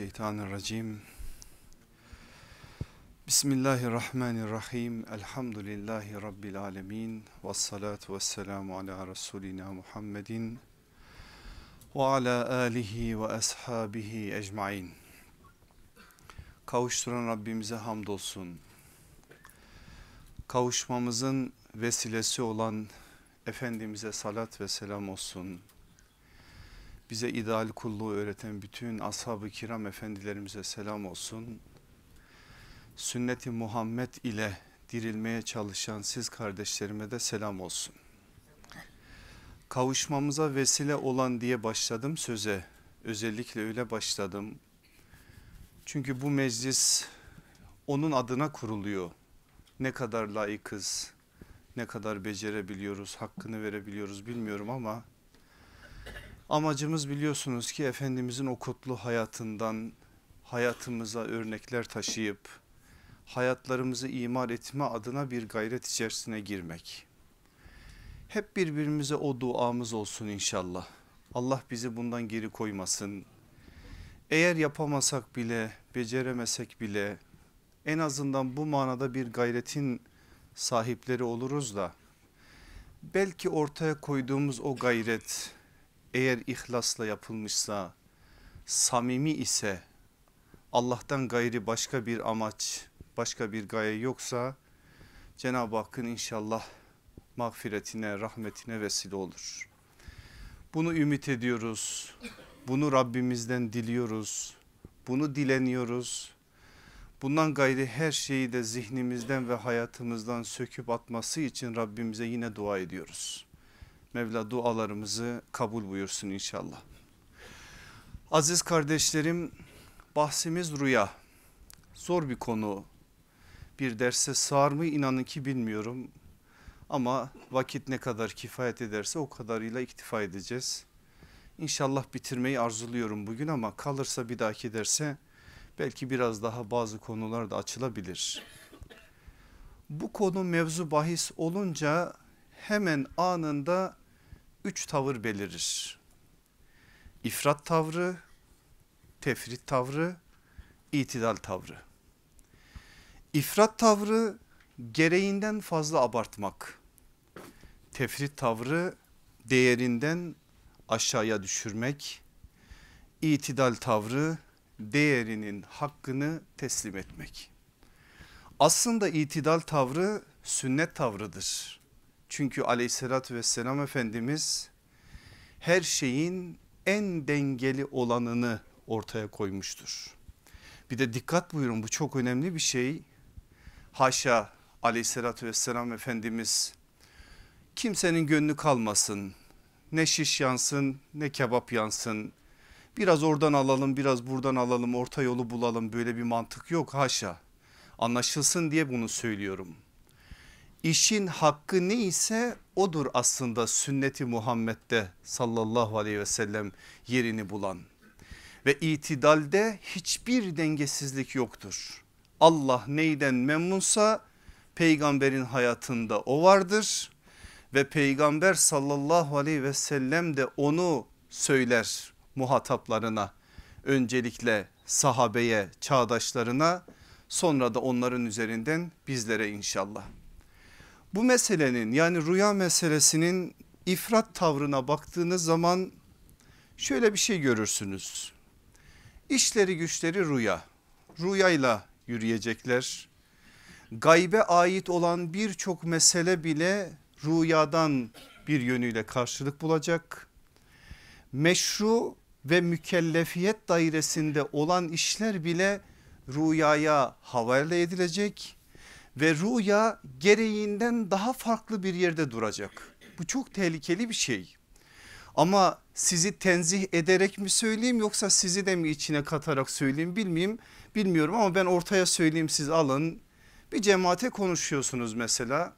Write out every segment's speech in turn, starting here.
Mineşşeytanirracim. Bismillahirrahmanirrahim. Elhamdülillahi Rabbil alemin. Vessalatu vesselamu ala Resulina Muhammedin ve ala alihi ve ashabihi ecmain. Kavuşturan Rabbimize hamdolsun. Kavuşmamızın vesilesi olan Efendimiz'e salat ve selam olsun bize ideal kulluğu öğreten bütün ashab-ı kiram efendilerimize selam olsun. Sünnet-i Muhammed ile dirilmeye çalışan siz kardeşlerime de selam olsun. Kavuşmamıza vesile olan diye başladım söze. Özellikle öyle başladım. Çünkü bu meclis onun adına kuruluyor. Ne kadar layıkız, ne kadar becerebiliyoruz, hakkını verebiliyoruz bilmiyorum ama Amacımız biliyorsunuz ki Efendimizin o kutlu hayatından hayatımıza örnekler taşıyıp hayatlarımızı imar etme adına bir gayret içerisine girmek. Hep birbirimize o duamız olsun inşallah. Allah bizi bundan geri koymasın. Eğer yapamasak bile, beceremesek bile en azından bu manada bir gayretin sahipleri oluruz da belki ortaya koyduğumuz o gayret eğer ihlasla yapılmışsa, samimi ise, Allah'tan gayri başka bir amaç, başka bir gaye yoksa Cenab-ı Hakk'ın inşallah mağfiretine, rahmetine vesile olur. Bunu ümit ediyoruz. Bunu Rabbimizden diliyoruz. Bunu dileniyoruz. Bundan gayri her şeyi de zihnimizden ve hayatımızdan söküp atması için Rabbimize yine dua ediyoruz. Mevla dualarımızı kabul buyursun inşallah. Aziz kardeşlerim bahsimiz rüya. Zor bir konu. Bir derse sığar mı inanın ki bilmiyorum. Ama vakit ne kadar kifayet ederse o kadarıyla iktifa edeceğiz. İnşallah bitirmeyi arzuluyorum bugün ama kalırsa bir dahaki derse belki biraz daha bazı konular da açılabilir. Bu konu mevzu bahis olunca hemen anında üç tavır belirir. İfrat tavrı, tefrit tavrı, itidal tavrı. İfrat tavrı gereğinden fazla abartmak. Tefrit tavrı değerinden aşağıya düşürmek. İtidal tavrı değerinin hakkını teslim etmek. Aslında itidal tavrı sünnet tavrıdır. Çünkü aleyhissalatü vesselam Efendimiz her şeyin en dengeli olanını ortaya koymuştur. Bir de dikkat buyurun bu çok önemli bir şey. Haşa aleyhissalatü vesselam Efendimiz kimsenin gönlü kalmasın. Ne şiş yansın ne kebap yansın. Biraz oradan alalım biraz buradan alalım orta yolu bulalım böyle bir mantık yok haşa. Anlaşılsın diye bunu söylüyorum işin hakkı neyse odur aslında sünneti Muhammed'de sallallahu aleyhi ve sellem yerini bulan. Ve itidalde hiçbir dengesizlik yoktur. Allah neyden memnunsa peygamberin hayatında o vardır ve peygamber sallallahu aleyhi ve sellem de onu söyler muhataplarına öncelikle sahabeye çağdaşlarına sonra da onların üzerinden bizlere inşallah. Bu meselenin yani rüya meselesinin ifrat tavrına baktığınız zaman şöyle bir şey görürsünüz. İşleri güçleri rüya. Rüyayla yürüyecekler. Gaybe ait olan birçok mesele bile rüyadan bir yönüyle karşılık bulacak. Meşru ve mükellefiyet dairesinde olan işler bile rüyaya havale edilecek ve rüya gereğinden daha farklı bir yerde duracak. Bu çok tehlikeli bir şey. Ama sizi tenzih ederek mi söyleyeyim yoksa sizi de mi içine katarak söyleyeyim bilmeyeyim bilmiyorum ama ben ortaya söyleyeyim siz alın. Bir cemaate konuşuyorsunuz mesela.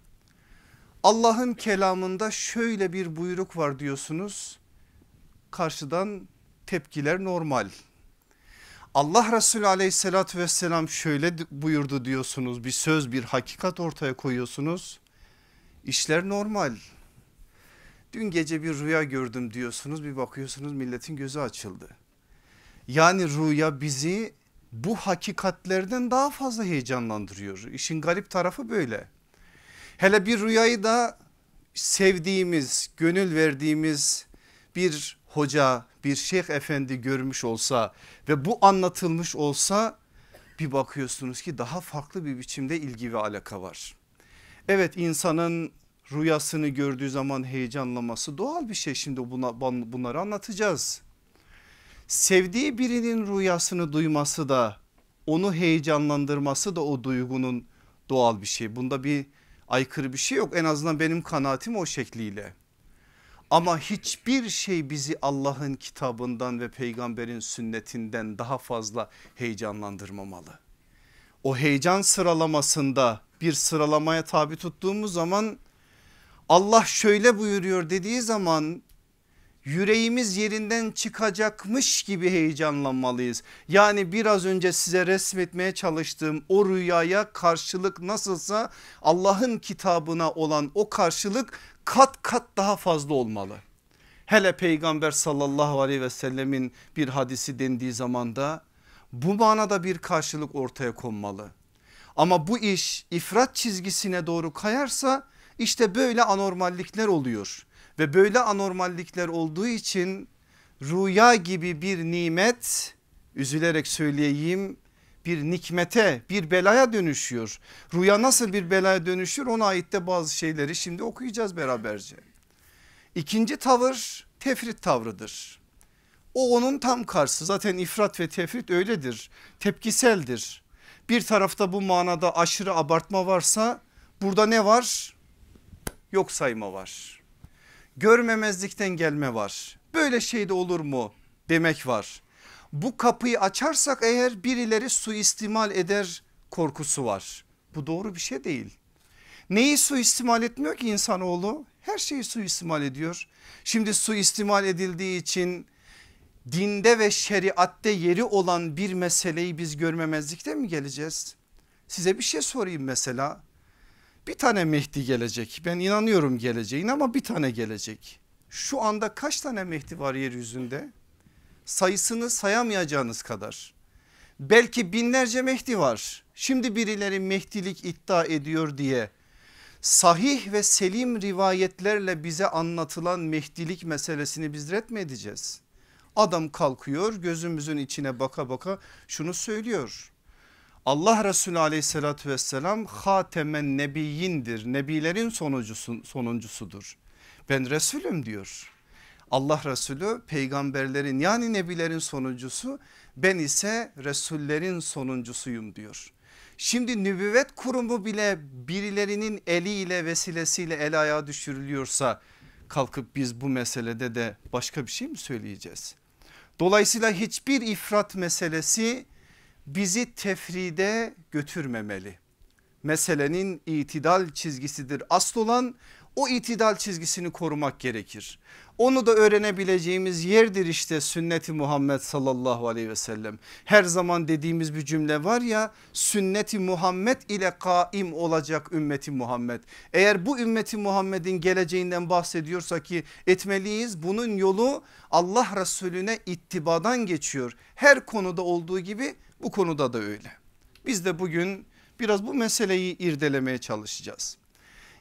Allah'ın kelamında şöyle bir buyruk var diyorsunuz. Karşıdan tepkiler normal. Allah Resulü aleyhissalatü vesselam şöyle buyurdu diyorsunuz bir söz bir hakikat ortaya koyuyorsunuz. işler normal. Dün gece bir rüya gördüm diyorsunuz bir bakıyorsunuz milletin gözü açıldı. Yani rüya bizi bu hakikatlerden daha fazla heyecanlandırıyor. işin garip tarafı böyle. Hele bir rüyayı da sevdiğimiz, gönül verdiğimiz bir hoca bir şeyh efendi görmüş olsa ve bu anlatılmış olsa bir bakıyorsunuz ki daha farklı bir biçimde ilgi ve alaka var. Evet insanın rüyasını gördüğü zaman heyecanlaması doğal bir şey şimdi buna, bunları anlatacağız. Sevdiği birinin rüyasını duyması da onu heyecanlandırması da o duygunun doğal bir şey. Bunda bir aykırı bir şey yok en azından benim kanaatim o şekliyle. Ama hiçbir şey bizi Allah'ın kitabından ve peygamberin sünnetinden daha fazla heyecanlandırmamalı. O heyecan sıralamasında bir sıralamaya tabi tuttuğumuz zaman Allah şöyle buyuruyor dediği zaman yüreğimiz yerinden çıkacakmış gibi heyecanlanmalıyız. Yani biraz önce size resmetmeye çalıştığım o rüyaya karşılık nasılsa Allah'ın kitabına olan o karşılık kat kat daha fazla olmalı. Hele peygamber sallallahu aleyhi ve sellemin bir hadisi dendiği zamanda bu manada bir karşılık ortaya konmalı. Ama bu iş ifrat çizgisine doğru kayarsa işte böyle anormallikler oluyor. Ve böyle anormallikler olduğu için rüya gibi bir nimet üzülerek söyleyeyim bir nikmete bir belaya dönüşüyor. Rüya nasıl bir belaya dönüşür ona ait de bazı şeyleri şimdi okuyacağız beraberce. İkinci tavır tefrit tavrıdır. O onun tam karşı zaten ifrat ve tefrit öyledir tepkiseldir. Bir tarafta bu manada aşırı abartma varsa burada ne var? Yok sayma var. Görmemezlikten gelme var. Böyle şey de olur mu demek var bu kapıyı açarsak eğer birileri suistimal eder korkusu var. Bu doğru bir şey değil. Neyi suistimal etmiyor ki insanoğlu? Her şeyi suistimal ediyor. Şimdi suistimal edildiği için dinde ve şeriatte yeri olan bir meseleyi biz görmemezlikte mi geleceğiz? Size bir şey sorayım mesela. Bir tane Mehdi gelecek. Ben inanıyorum geleceğine ama bir tane gelecek. Şu anda kaç tane Mehdi var yeryüzünde? sayısını sayamayacağınız kadar. Belki binlerce Mehdi var. Şimdi birileri Mehdilik iddia ediyor diye sahih ve selim rivayetlerle bize anlatılan Mehdilik meselesini biz ret mi edeceğiz? Adam kalkıyor gözümüzün içine baka baka şunu söylüyor. Allah Resulü aleyhissalatü vesselam hatemen nebiyindir. Nebilerin sonuncusu, sonuncusudur. Ben Resulüm diyor. Allah Resulü peygamberlerin yani nebilerin sonuncusu ben ise Resullerin sonuncusuyum diyor. Şimdi nübüvvet kurumu bile birilerinin eliyle vesilesiyle el ayağa düşürülüyorsa kalkıp biz bu meselede de başka bir şey mi söyleyeceğiz? Dolayısıyla hiçbir ifrat meselesi bizi tefride götürmemeli. Meselenin itidal çizgisidir. Asıl olan o itidal çizgisini korumak gerekir. Onu da öğrenebileceğimiz yerdir işte sünneti Muhammed sallallahu aleyhi ve sellem. Her zaman dediğimiz bir cümle var ya sünneti Muhammed ile kaim olacak ümmeti Muhammed. Eğer bu ümmeti Muhammed'in geleceğinden bahsediyorsa ki etmeliyiz bunun yolu Allah Resulüne ittibadan geçiyor. Her konuda olduğu gibi bu konuda da öyle. Biz de bugün biraz bu meseleyi irdelemeye çalışacağız.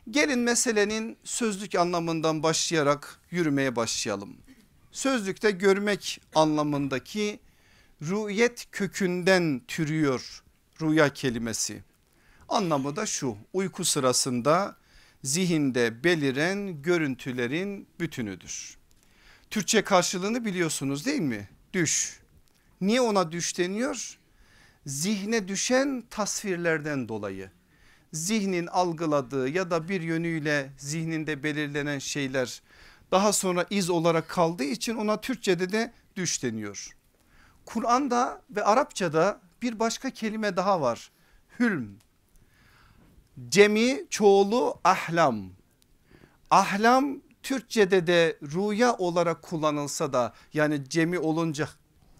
Gelin meselenin sözlük anlamından başlayarak yürümeye başlayalım. Sözlükte görmek anlamındaki rüyet kökünden türüyor rüya kelimesi. Anlamı da şu uyku sırasında zihinde beliren görüntülerin bütünüdür. Türkçe karşılığını biliyorsunuz değil mi? Düş. Niye ona düş deniyor? Zihne düşen tasvirlerden dolayı zihnin algıladığı ya da bir yönüyle zihninde belirlenen şeyler daha sonra iz olarak kaldığı için ona Türkçe'de de düş deniyor. Kur'an'da ve Arapça'da bir başka kelime daha var. Hülm. Cemi çoğulu ahlam. Ahlam Türkçe'de de rüya olarak kullanılsa da yani cemi olunca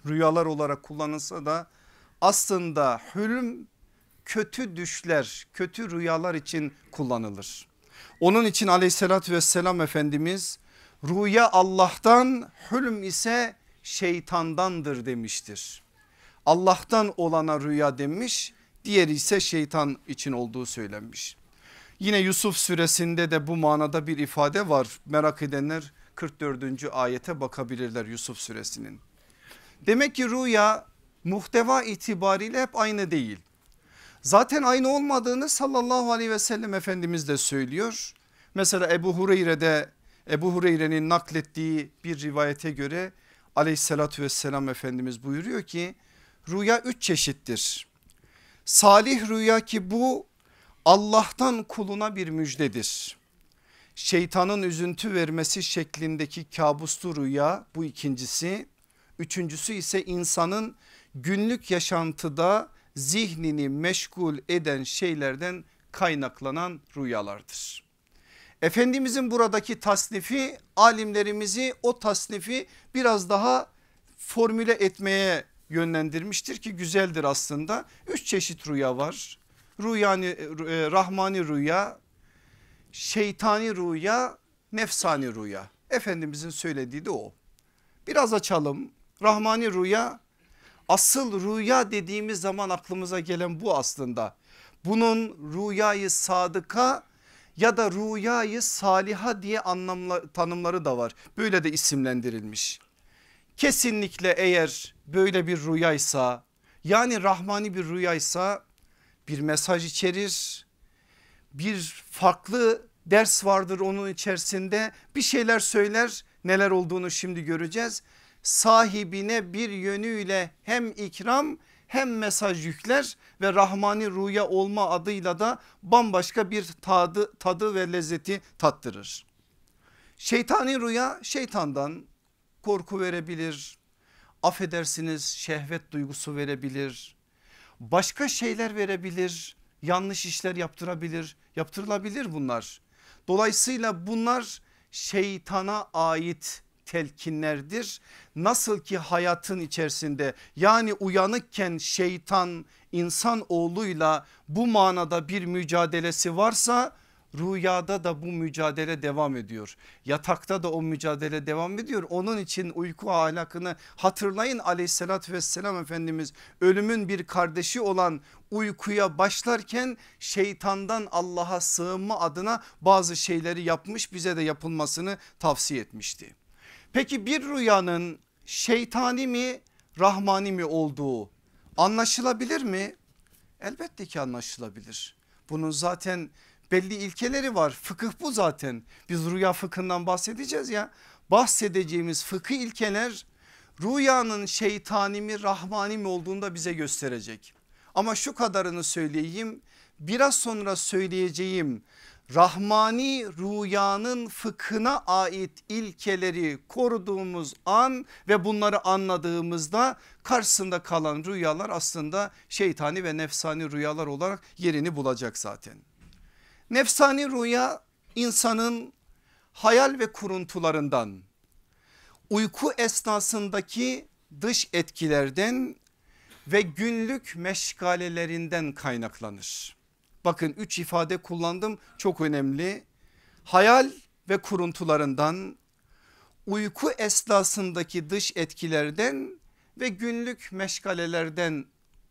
rüyalar olarak kullanılsa da aslında hülm kötü düşler kötü rüyalar için kullanılır. Onun için aleyhissalatü vesselam Efendimiz rüya Allah'tan hülm ise şeytandandır demiştir. Allah'tan olana rüya demiş diğeri ise şeytan için olduğu söylenmiş. Yine Yusuf suresinde de bu manada bir ifade var merak edenler 44. ayete bakabilirler Yusuf suresinin. Demek ki rüya muhteva itibariyle hep aynı değil. Zaten aynı olmadığını sallallahu aleyhi ve sellem Efendimiz de söylüyor. Mesela Ebu Hureyre'de Ebu Hureyre'nin naklettiği bir rivayete göre aleyhissalatü vesselam Efendimiz buyuruyor ki rüya üç çeşittir. Salih rüya ki bu Allah'tan kuluna bir müjdedir. Şeytanın üzüntü vermesi şeklindeki kabuslu rüya bu ikincisi. Üçüncüsü ise insanın günlük yaşantıda zihnini meşgul eden şeylerden kaynaklanan rüyalardır. Efendimizin buradaki tasnifi alimlerimizi o tasnifi biraz daha formüle etmeye yönlendirmiştir ki güzeldir aslında. Üç çeşit rüya var. Rüyani, e, rahmani rüya, şeytani rüya, nefsani rüya. Efendimizin söylediği de o. Biraz açalım. Rahmani rüya Asıl rüya dediğimiz zaman aklımıza gelen bu aslında. Bunun rüyayı sadıka ya da rüyayı saliha diye anlamla, tanımları da var. Böyle de isimlendirilmiş. Kesinlikle eğer böyle bir rüyaysa yani rahmani bir rüyaysa bir mesaj içerir. Bir farklı ders vardır onun içerisinde bir şeyler söyler neler olduğunu şimdi göreceğiz sahibine bir yönüyle hem ikram hem mesaj yükler ve Rahmani Ruya olma adıyla da bambaşka bir tadı, tadı ve lezzeti tattırır. Şeytani rüya şeytandan korku verebilir, affedersiniz şehvet duygusu verebilir, başka şeyler verebilir, yanlış işler yaptırabilir, yaptırılabilir bunlar. Dolayısıyla bunlar şeytana ait telkinlerdir. Nasıl ki hayatın içerisinde yani uyanıkken şeytan insan oğluyla bu manada bir mücadelesi varsa rüyada da bu mücadele devam ediyor. Yatakta da o mücadele devam ediyor. Onun için uyku ahlakını hatırlayın aleyhissalatü vesselam Efendimiz ölümün bir kardeşi olan uykuya başlarken şeytandan Allah'a sığınma adına bazı şeyleri yapmış bize de yapılmasını tavsiye etmişti. Peki bir rüyanın şeytani mi rahmani mi olduğu anlaşılabilir mi? Elbette ki anlaşılabilir. Bunun zaten belli ilkeleri var. Fıkıh bu zaten. Biz rüya fıkhından bahsedeceğiz ya. Bahsedeceğimiz fıkıh ilkeler rüyanın şeytani mi rahmani mi olduğunu da bize gösterecek. Ama şu kadarını söyleyeyim. Biraz sonra söyleyeceğim Rahmani rüyanın fıkhına ait ilkeleri koruduğumuz an ve bunları anladığımızda karşısında kalan rüyalar aslında şeytani ve nefsani rüyalar olarak yerini bulacak zaten. Nefsani rüya insanın hayal ve kuruntularından uyku esnasındaki dış etkilerden ve günlük meşgalelerinden kaynaklanır. Bakın üç ifade kullandım çok önemli. Hayal ve kuruntularından, uyku esnasındaki dış etkilerden ve günlük meşgalelerden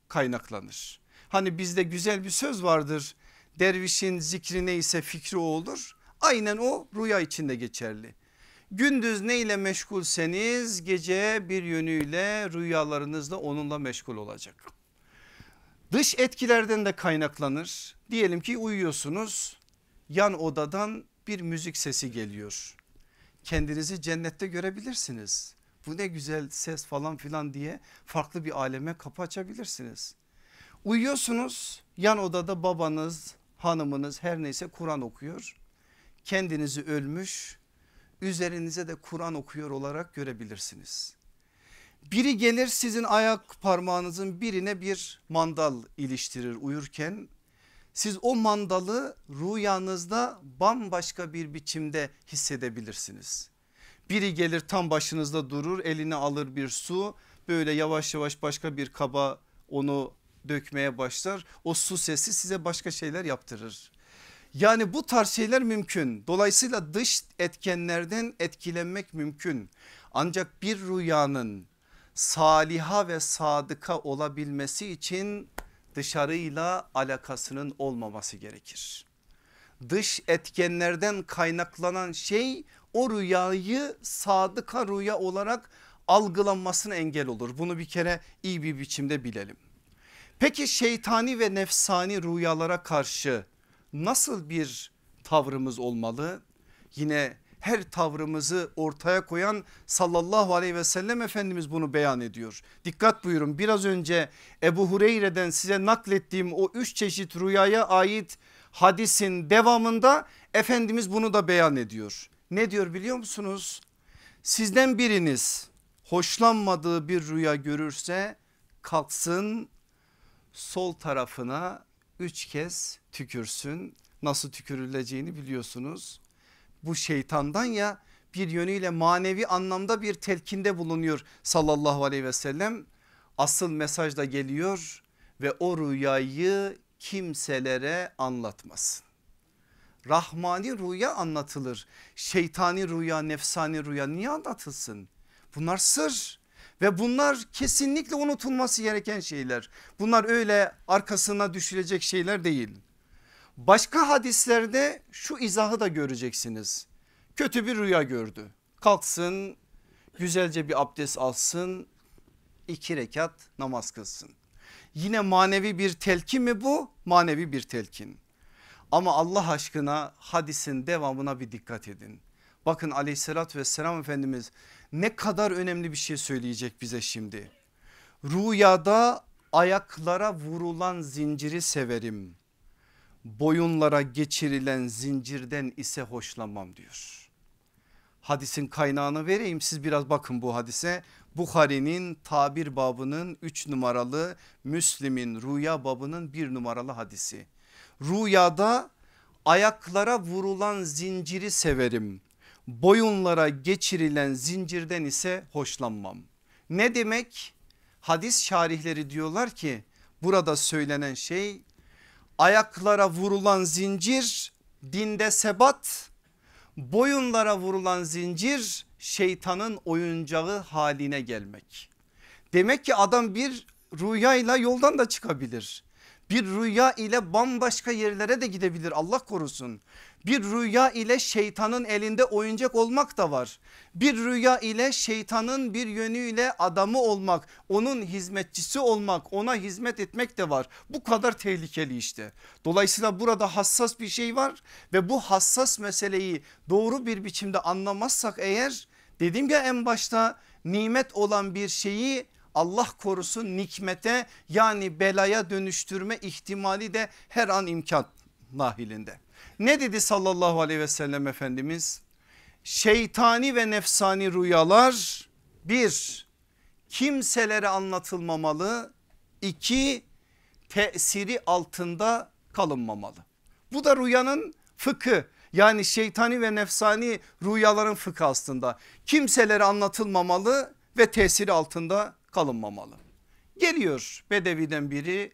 kaynaklanır. Hani bizde güzel bir söz vardır. Dervişin zikrine ise fikri o olur. Aynen o rüya içinde geçerli. Gündüz neyle meşgulseniz gece bir yönüyle rüyalarınızda onunla meşgul olacak. Dış etkilerden de kaynaklanır. Diyelim ki uyuyorsunuz yan odadan bir müzik sesi geliyor. Kendinizi cennette görebilirsiniz. Bu ne güzel ses falan filan diye farklı bir aleme kapı açabilirsiniz. Uyuyorsunuz yan odada babanız hanımınız her neyse Kur'an okuyor. Kendinizi ölmüş üzerinize de Kur'an okuyor olarak görebilirsiniz. Biri gelir sizin ayak parmağınızın birine bir mandal iliştirir uyurken siz o mandalı rüyanızda bambaşka bir biçimde hissedebilirsiniz. Biri gelir tam başınızda durur elini alır bir su böyle yavaş yavaş başka bir kaba onu dökmeye başlar. O su sesi size başka şeyler yaptırır. Yani bu tarz şeyler mümkün. Dolayısıyla dış etkenlerden etkilenmek mümkün. Ancak bir rüyanın saliha ve sadıka olabilmesi için dışarıyla alakasının olmaması gerekir. Dış etkenlerden kaynaklanan şey o rüyayı sadıka rüya olarak algılanmasına engel olur. Bunu bir kere iyi bir biçimde bilelim. Peki şeytani ve nefsani rüyalara karşı nasıl bir tavrımız olmalı? Yine her tavrımızı ortaya koyan sallallahu aleyhi ve sellem Efendimiz bunu beyan ediyor. Dikkat buyurun biraz önce Ebu Hureyre'den size naklettiğim o üç çeşit rüyaya ait hadisin devamında Efendimiz bunu da beyan ediyor. Ne diyor biliyor musunuz? Sizden biriniz hoşlanmadığı bir rüya görürse kalksın sol tarafına üç kez tükürsün. Nasıl tükürüleceğini biliyorsunuz bu şeytandan ya bir yönüyle manevi anlamda bir telkinde bulunuyor sallallahu aleyhi ve sellem. Asıl mesaj da geliyor ve o rüyayı kimselere anlatmasın. Rahmani rüya anlatılır. Şeytani rüya, nefsani rüya niye anlatılsın? Bunlar sır ve bunlar kesinlikle unutulması gereken şeyler. Bunlar öyle arkasına düşülecek şeyler değil. Başka hadislerde şu izahı da göreceksiniz. Kötü bir rüya gördü. Kalksın güzelce bir abdest alsın iki rekat namaz kılsın. Yine manevi bir telkin mi bu? Manevi bir telkin. Ama Allah aşkına hadisin devamına bir dikkat edin. Bakın aleyhissalatü vesselam Efendimiz ne kadar önemli bir şey söyleyecek bize şimdi. Rüyada ayaklara vurulan zinciri severim boyunlara geçirilen zincirden ise hoşlanmam diyor. Hadisin kaynağını vereyim siz biraz bakın bu hadise. Bukhari'nin tabir babının 3 numaralı Müslim'in rüya babının 1 numaralı hadisi. Rüyada ayaklara vurulan zinciri severim. Boyunlara geçirilen zincirden ise hoşlanmam. Ne demek? Hadis şarihleri diyorlar ki burada söylenen şey ayaklara vurulan zincir dinde sebat boyunlara vurulan zincir şeytanın oyuncağı haline gelmek. Demek ki adam bir rüyayla yoldan da çıkabilir. Bir rüya ile bambaşka yerlere de gidebilir Allah korusun. Bir rüya ile şeytanın elinde oyuncak olmak da var. Bir rüya ile şeytanın bir yönüyle adamı olmak, onun hizmetçisi olmak, ona hizmet etmek de var. Bu kadar tehlikeli işte. Dolayısıyla burada hassas bir şey var ve bu hassas meseleyi doğru bir biçimde anlamazsak eğer dediğim ya en başta nimet olan bir şeyi Allah korusun nikmete yani belaya dönüştürme ihtimali de her an imkan nahilinde. Ne dedi sallallahu aleyhi ve sellem Efendimiz? Şeytani ve nefsani rüyalar bir kimselere anlatılmamalı. iki tesiri altında kalınmamalı. Bu da rüyanın fıkı yani şeytani ve nefsani rüyaların fıkı aslında. Kimselere anlatılmamalı ve tesiri altında kalınmamalı. Geliyor Bedevi'den biri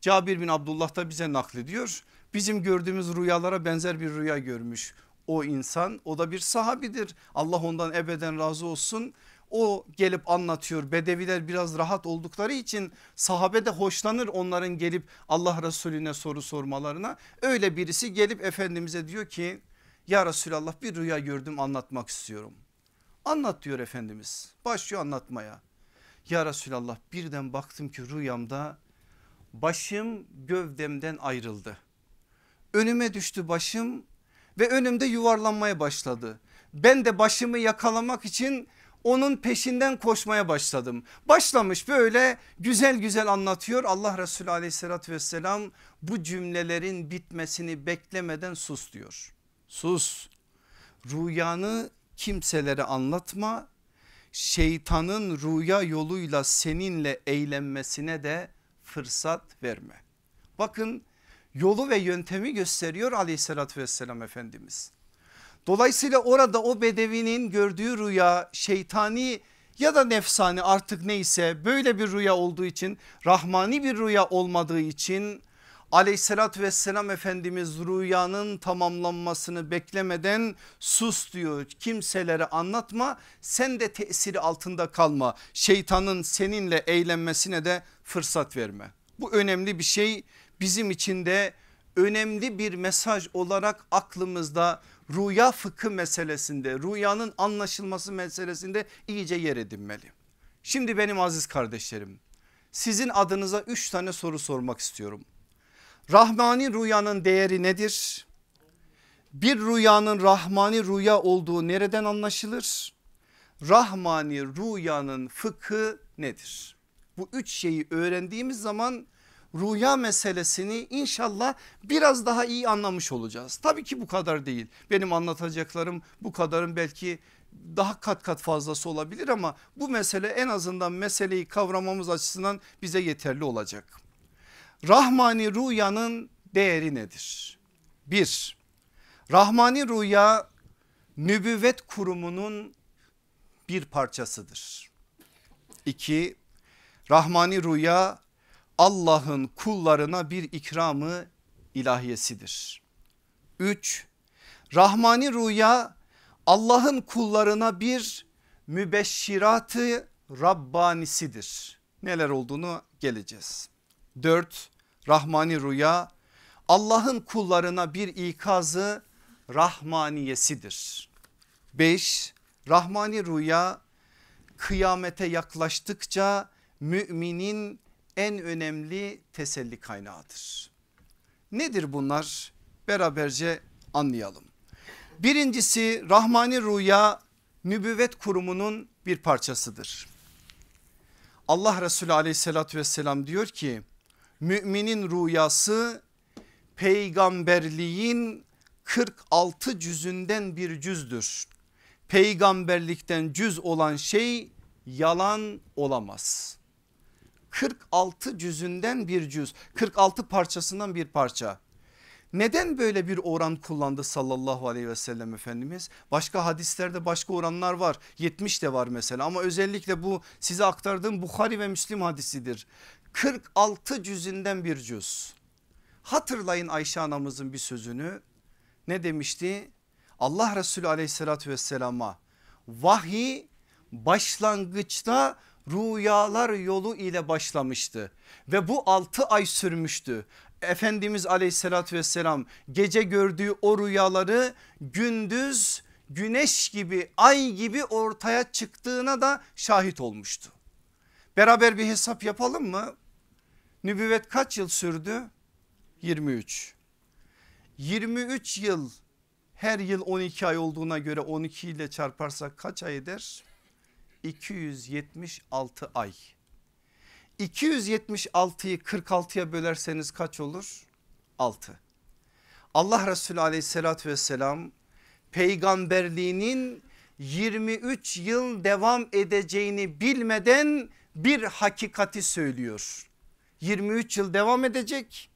Cabir bin Abdullah da bize naklediyor. Bizim gördüğümüz rüyalara benzer bir rüya görmüş o insan. O da bir sahabidir. Allah ondan ebeden razı olsun. O gelip anlatıyor. Bedeviler biraz rahat oldukları için sahabe de hoşlanır onların gelip Allah Resulüne soru sormalarına. Öyle birisi gelip Efendimiz'e diyor ki ya Resulallah bir rüya gördüm anlatmak istiyorum. Anlat diyor Efendimiz başlıyor anlatmaya. Ya Resulallah birden baktım ki rüyamda başım gövdemden ayrıldı önüme düştü başım ve önümde yuvarlanmaya başladı. Ben de başımı yakalamak için onun peşinden koşmaya başladım. Başlamış böyle güzel güzel anlatıyor Allah Resulü aleyhissalatü vesselam bu cümlelerin bitmesini beklemeden sus diyor. Sus rüyanı kimselere anlatma şeytanın rüya yoluyla seninle eğlenmesine de fırsat verme. Bakın yolu ve yöntemi gösteriyor aleyhissalatü vesselam Efendimiz. Dolayısıyla orada o bedevinin gördüğü rüya şeytani ya da nefsani artık neyse böyle bir rüya olduğu için rahmani bir rüya olmadığı için aleyhissalatü vesselam Efendimiz rüyanın tamamlanmasını beklemeden sus diyor kimselere anlatma sen de tesiri altında kalma şeytanın seninle eğlenmesine de fırsat verme. Bu önemli bir şey bizim için de önemli bir mesaj olarak aklımızda rüya fıkı meselesinde rüyanın anlaşılması meselesinde iyice yer edinmeli. Şimdi benim aziz kardeşlerim sizin adınıza üç tane soru sormak istiyorum. Rahmani rüyanın değeri nedir? Bir rüyanın rahmani rüya olduğu nereden anlaşılır? Rahmani rüyanın fıkı nedir? Bu üç şeyi öğrendiğimiz zaman rüya meselesini inşallah biraz daha iyi anlamış olacağız. Tabii ki bu kadar değil. Benim anlatacaklarım bu kadarın belki daha kat kat fazlası olabilir ama bu mesele en azından meseleyi kavramamız açısından bize yeterli olacak. Rahmani rüyanın değeri nedir? Bir, Rahmani rüya nübüvvet kurumunun bir parçasıdır. İki, Rahmani rüya Allah'ın kullarına bir ikramı ilahiyesidir. 3. Rahmani rüya Allah'ın kullarına bir mübeşşiratı Rabbanisidir. Neler olduğunu geleceğiz. 4. Rahmani rüya Allah'ın kullarına bir ikazı rahmaniyesidir. 5. Rahmani rüya kıyamete yaklaştıkça müminin en önemli teselli kaynağıdır. Nedir bunlar? Beraberce anlayalım. Birincisi Rahmani Rüya nübüvvet kurumunun bir parçasıdır. Allah Resulü aleyhissalatü vesselam diyor ki müminin rüyası peygamberliğin 46 cüzünden bir cüzdür. Peygamberlikten cüz olan şey yalan olamaz. 46 cüzünden bir cüz 46 parçasından bir parça. Neden böyle bir oran kullandı sallallahu aleyhi ve sellem efendimiz? Başka hadislerde başka oranlar var 70 de var mesela ama özellikle bu size aktardığım Bukhari ve Müslim hadisidir. 46 cüzünden bir cüz. Hatırlayın Ayşe anamızın bir sözünü ne demişti? Allah Resulü aleyhissalatü vesselama vahiy başlangıçta rüyalar yolu ile başlamıştı ve bu 6 ay sürmüştü. Efendimiz aleyhissalatü vesselam gece gördüğü o rüyaları gündüz güneş gibi ay gibi ortaya çıktığına da şahit olmuştu. Beraber bir hesap yapalım mı? Nübüvvet kaç yıl sürdü? 23. 23 yıl her yıl 12 ay olduğuna göre 12 ile çarparsak kaç ay eder? 276 ay. 276'yı 46'ya bölerseniz kaç olur? 6. Allah Resulü aleyhissalatü vesselam peygamberliğinin 23 yıl devam edeceğini bilmeden bir hakikati söylüyor. 23 yıl devam edecek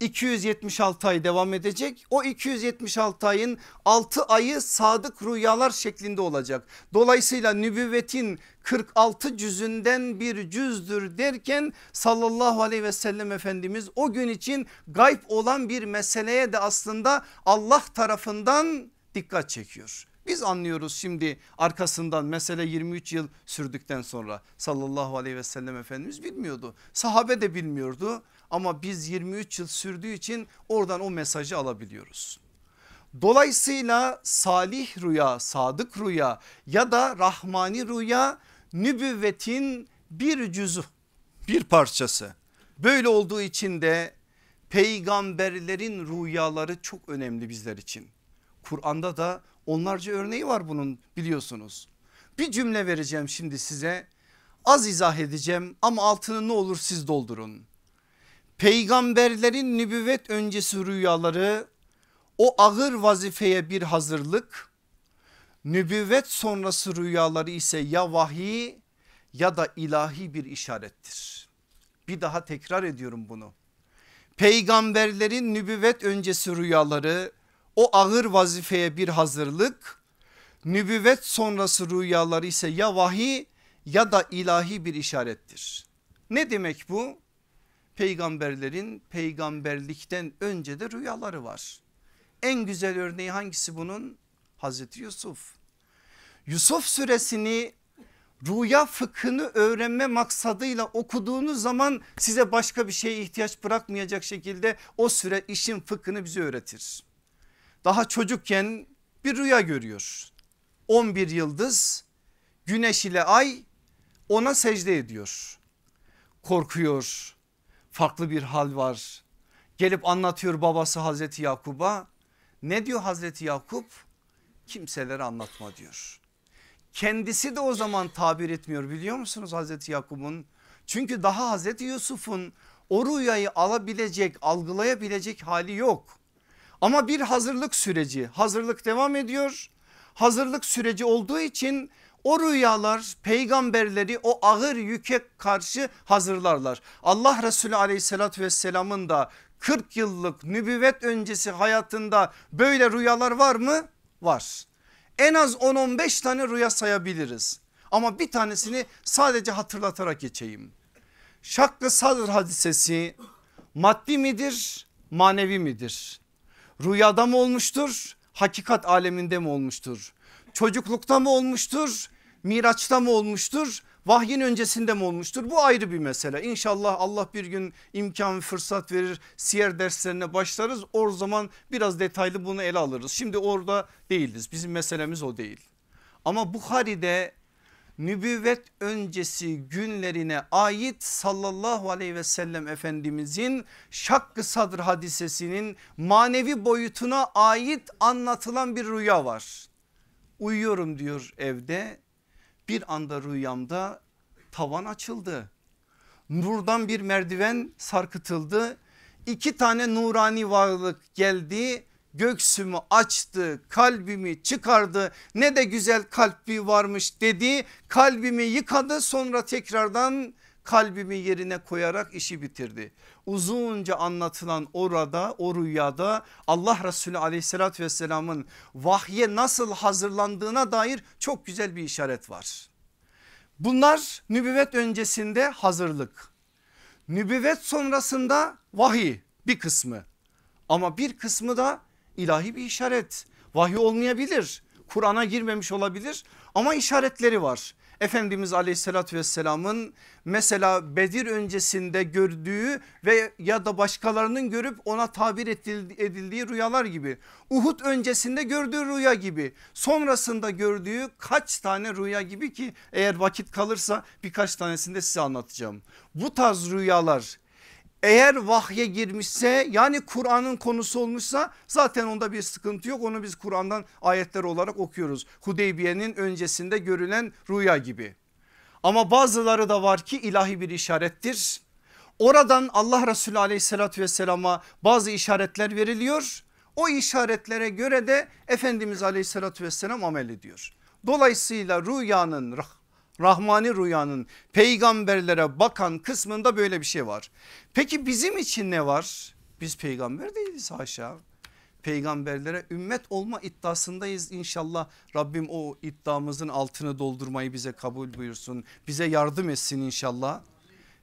276 ay devam edecek. O 276 ayın 6 ayı sadık rüyalar şeklinde olacak. Dolayısıyla nübüvvetin 46 cüzünden bir cüzdür derken sallallahu aleyhi ve sellem Efendimiz o gün için gayb olan bir meseleye de aslında Allah tarafından dikkat çekiyor. Biz anlıyoruz şimdi arkasından mesele 23 yıl sürdükten sonra sallallahu aleyhi ve sellem Efendimiz bilmiyordu. Sahabe de bilmiyordu ama biz 23 yıl sürdüğü için oradan o mesajı alabiliyoruz. Dolayısıyla salih rüya, sadık rüya ya da rahmani rüya nübüvvetin bir cüzü, bir parçası. Böyle olduğu için de peygamberlerin rüyaları çok önemli bizler için. Kur'an'da da onlarca örneği var bunun biliyorsunuz. Bir cümle vereceğim şimdi size az izah edeceğim ama altını ne olur siz doldurun peygamberlerin nübüvvet öncesi rüyaları o ağır vazifeye bir hazırlık nübüvvet sonrası rüyaları ise ya vahiy ya da ilahi bir işarettir. Bir daha tekrar ediyorum bunu. Peygamberlerin nübüvvet öncesi rüyaları o ağır vazifeye bir hazırlık nübüvvet sonrası rüyaları ise ya vahiy ya da ilahi bir işarettir. Ne demek bu? peygamberlerin peygamberlikten önce de rüyaları var. En güzel örneği hangisi bunun? Hazreti Yusuf. Yusuf suresini rüya fıkhını öğrenme maksadıyla okuduğunuz zaman size başka bir şeye ihtiyaç bırakmayacak şekilde o süre işin fıkhını bize öğretir. Daha çocukken bir rüya görüyor. 11 yıldız güneş ile ay ona secde ediyor. Korkuyor farklı bir hal var. Gelip anlatıyor babası Hazreti Yakup'a. Ne diyor Hazreti Yakup? Kimselere anlatma diyor. Kendisi de o zaman tabir etmiyor biliyor musunuz Hazreti Yakup'un? Çünkü daha Hazreti Yusuf'un o rüyayı alabilecek algılayabilecek hali yok. Ama bir hazırlık süreci hazırlık devam ediyor. Hazırlık süreci olduğu için o rüyalar peygamberleri o ağır yüke karşı hazırlarlar. Allah Resulü aleyhissalatü vesselamın da 40 yıllık nübüvvet öncesi hayatında böyle rüyalar var mı? Var. En az 10-15 tane rüya sayabiliriz. Ama bir tanesini sadece hatırlatarak geçeyim. Şakkı sadr hadisesi maddi midir manevi midir? Rüyada mı olmuştur? Hakikat aleminde mi olmuştur? Çocuklukta mı olmuştur? Miraç'ta mı olmuştur? Vahyin öncesinde mi olmuştur? Bu ayrı bir mesele. İnşallah Allah bir gün imkan fırsat verir. Siyer derslerine başlarız. O zaman biraz detaylı bunu ele alırız. Şimdi orada değiliz. Bizim meselemiz o değil. Ama Bukhari'de nübüvvet öncesi günlerine ait sallallahu aleyhi ve sellem efendimizin şakkı sadr hadisesinin manevi boyutuna ait anlatılan bir rüya var. Uyuyorum diyor evde bir anda rüyamda tavan açıldı. Nurdan bir merdiven sarkıtıldı. İki tane nurani varlık geldi göksümü açtı kalbimi çıkardı ne de güzel kalbi varmış dedi kalbimi yıkadı sonra tekrardan kalbimi yerine koyarak işi bitirdi. Uzunca anlatılan orada o rüyada Allah Resulü aleyhissalatü vesselamın vahye nasıl hazırlandığına dair çok güzel bir işaret var. Bunlar nübüvvet öncesinde hazırlık. Nübüvvet sonrasında vahiy bir kısmı ama bir kısmı da ilahi bir işaret. Vahiy olmayabilir. Kur'an'a girmemiş olabilir ama işaretleri var. Efendimiz aleyhissalatü vesselamın mesela Bedir öncesinde gördüğü ve ya da başkalarının görüp ona tabir edildiği rüyalar gibi. Uhud öncesinde gördüğü rüya gibi sonrasında gördüğü kaç tane rüya gibi ki eğer vakit kalırsa birkaç tanesini de size anlatacağım. Bu tarz rüyalar eğer vahye girmişse yani Kur'an'ın konusu olmuşsa zaten onda bir sıkıntı yok. Onu biz Kur'an'dan ayetler olarak okuyoruz. Hudeybiye'nin öncesinde görülen rüya gibi. Ama bazıları da var ki ilahi bir işarettir. Oradan Allah Resulü aleyhissalatü vesselama bazı işaretler veriliyor. O işaretlere göre de Efendimiz aleyhissalatü vesselam amel ediyor. Dolayısıyla rüyanın Rahmani rüyanın peygamberlere bakan kısmında böyle bir şey var. Peki bizim için ne var? Biz peygamber değiliz haşa. Peygamberlere ümmet olma iddiasındayız İnşallah Rabbim o iddiamızın altını doldurmayı bize kabul buyursun. Bize yardım etsin inşallah.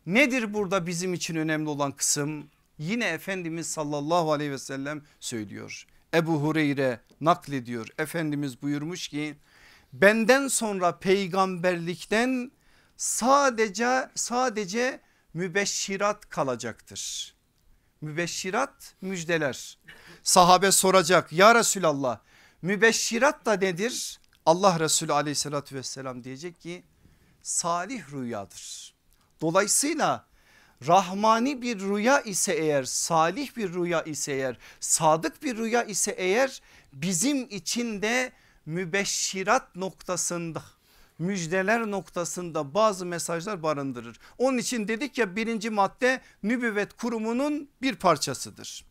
Nedir burada bizim için önemli olan kısım? Yine Efendimiz sallallahu aleyhi ve sellem söylüyor. Ebu Hureyre naklediyor. Efendimiz buyurmuş ki benden sonra peygamberlikten sadece sadece mübeşşirat kalacaktır. Mübeşşirat müjdeler. Sahabe soracak ya Resulallah mübeşşirat da nedir? Allah Resulü aleyhissalatü vesselam diyecek ki salih rüyadır. Dolayısıyla rahmani bir rüya ise eğer salih bir rüya ise eğer sadık bir rüya ise eğer bizim için de mübeşşirat noktasında müjdeler noktasında bazı mesajlar barındırır. Onun için dedik ya birinci madde nübüvvet kurumunun bir parçasıdır.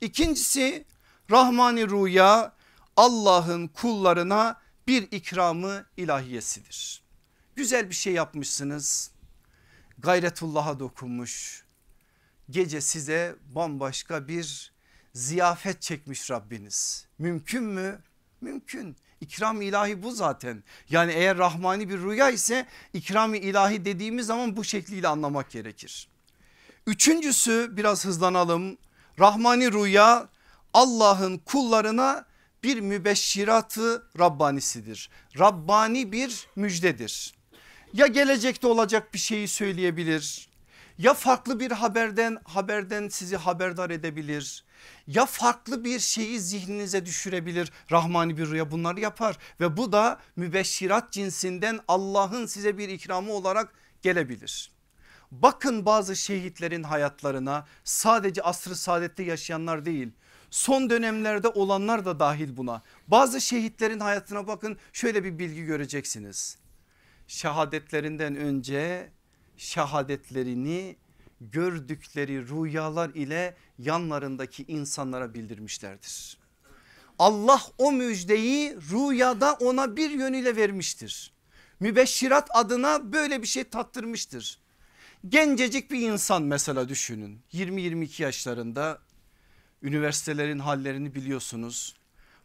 İkincisi Rahmani Rüya Allah'ın kullarına bir ikramı ilahiyesidir. Güzel bir şey yapmışsınız. Gayretullah'a dokunmuş. Gece size bambaşka bir ziyafet çekmiş Rabbiniz. Mümkün mü? Mümkün. İkram ilahi bu zaten. Yani eğer rahmani bir rüya ise ikram ilahi dediğimiz zaman bu şekliyle anlamak gerekir. Üçüncüsü biraz hızlanalım. Rahmani rüya Allah'ın kullarına bir mübeşşiratı Rabbanisidir. Rabbani bir müjdedir. Ya gelecekte olacak bir şeyi söyleyebilir. Ya farklı bir haberden haberden sizi haberdar edebilir ya farklı bir şeyi zihninize düşürebilir rahmani bir rüya bunları yapar ve bu da mübeşşirat cinsinden Allah'ın size bir ikramı olarak gelebilir. Bakın bazı şehitlerin hayatlarına sadece asrı saadette yaşayanlar değil son dönemlerde olanlar da dahil buna. Bazı şehitlerin hayatına bakın şöyle bir bilgi göreceksiniz. Şehadetlerinden önce şehadetlerini gördükleri rüyalar ile yanlarındaki insanlara bildirmişlerdir. Allah o müjdeyi rüyada ona bir yönüyle vermiştir. Mübeşşirat adına böyle bir şey tattırmıştır. Gencecik bir insan mesela düşünün 20-22 yaşlarında üniversitelerin hallerini biliyorsunuz.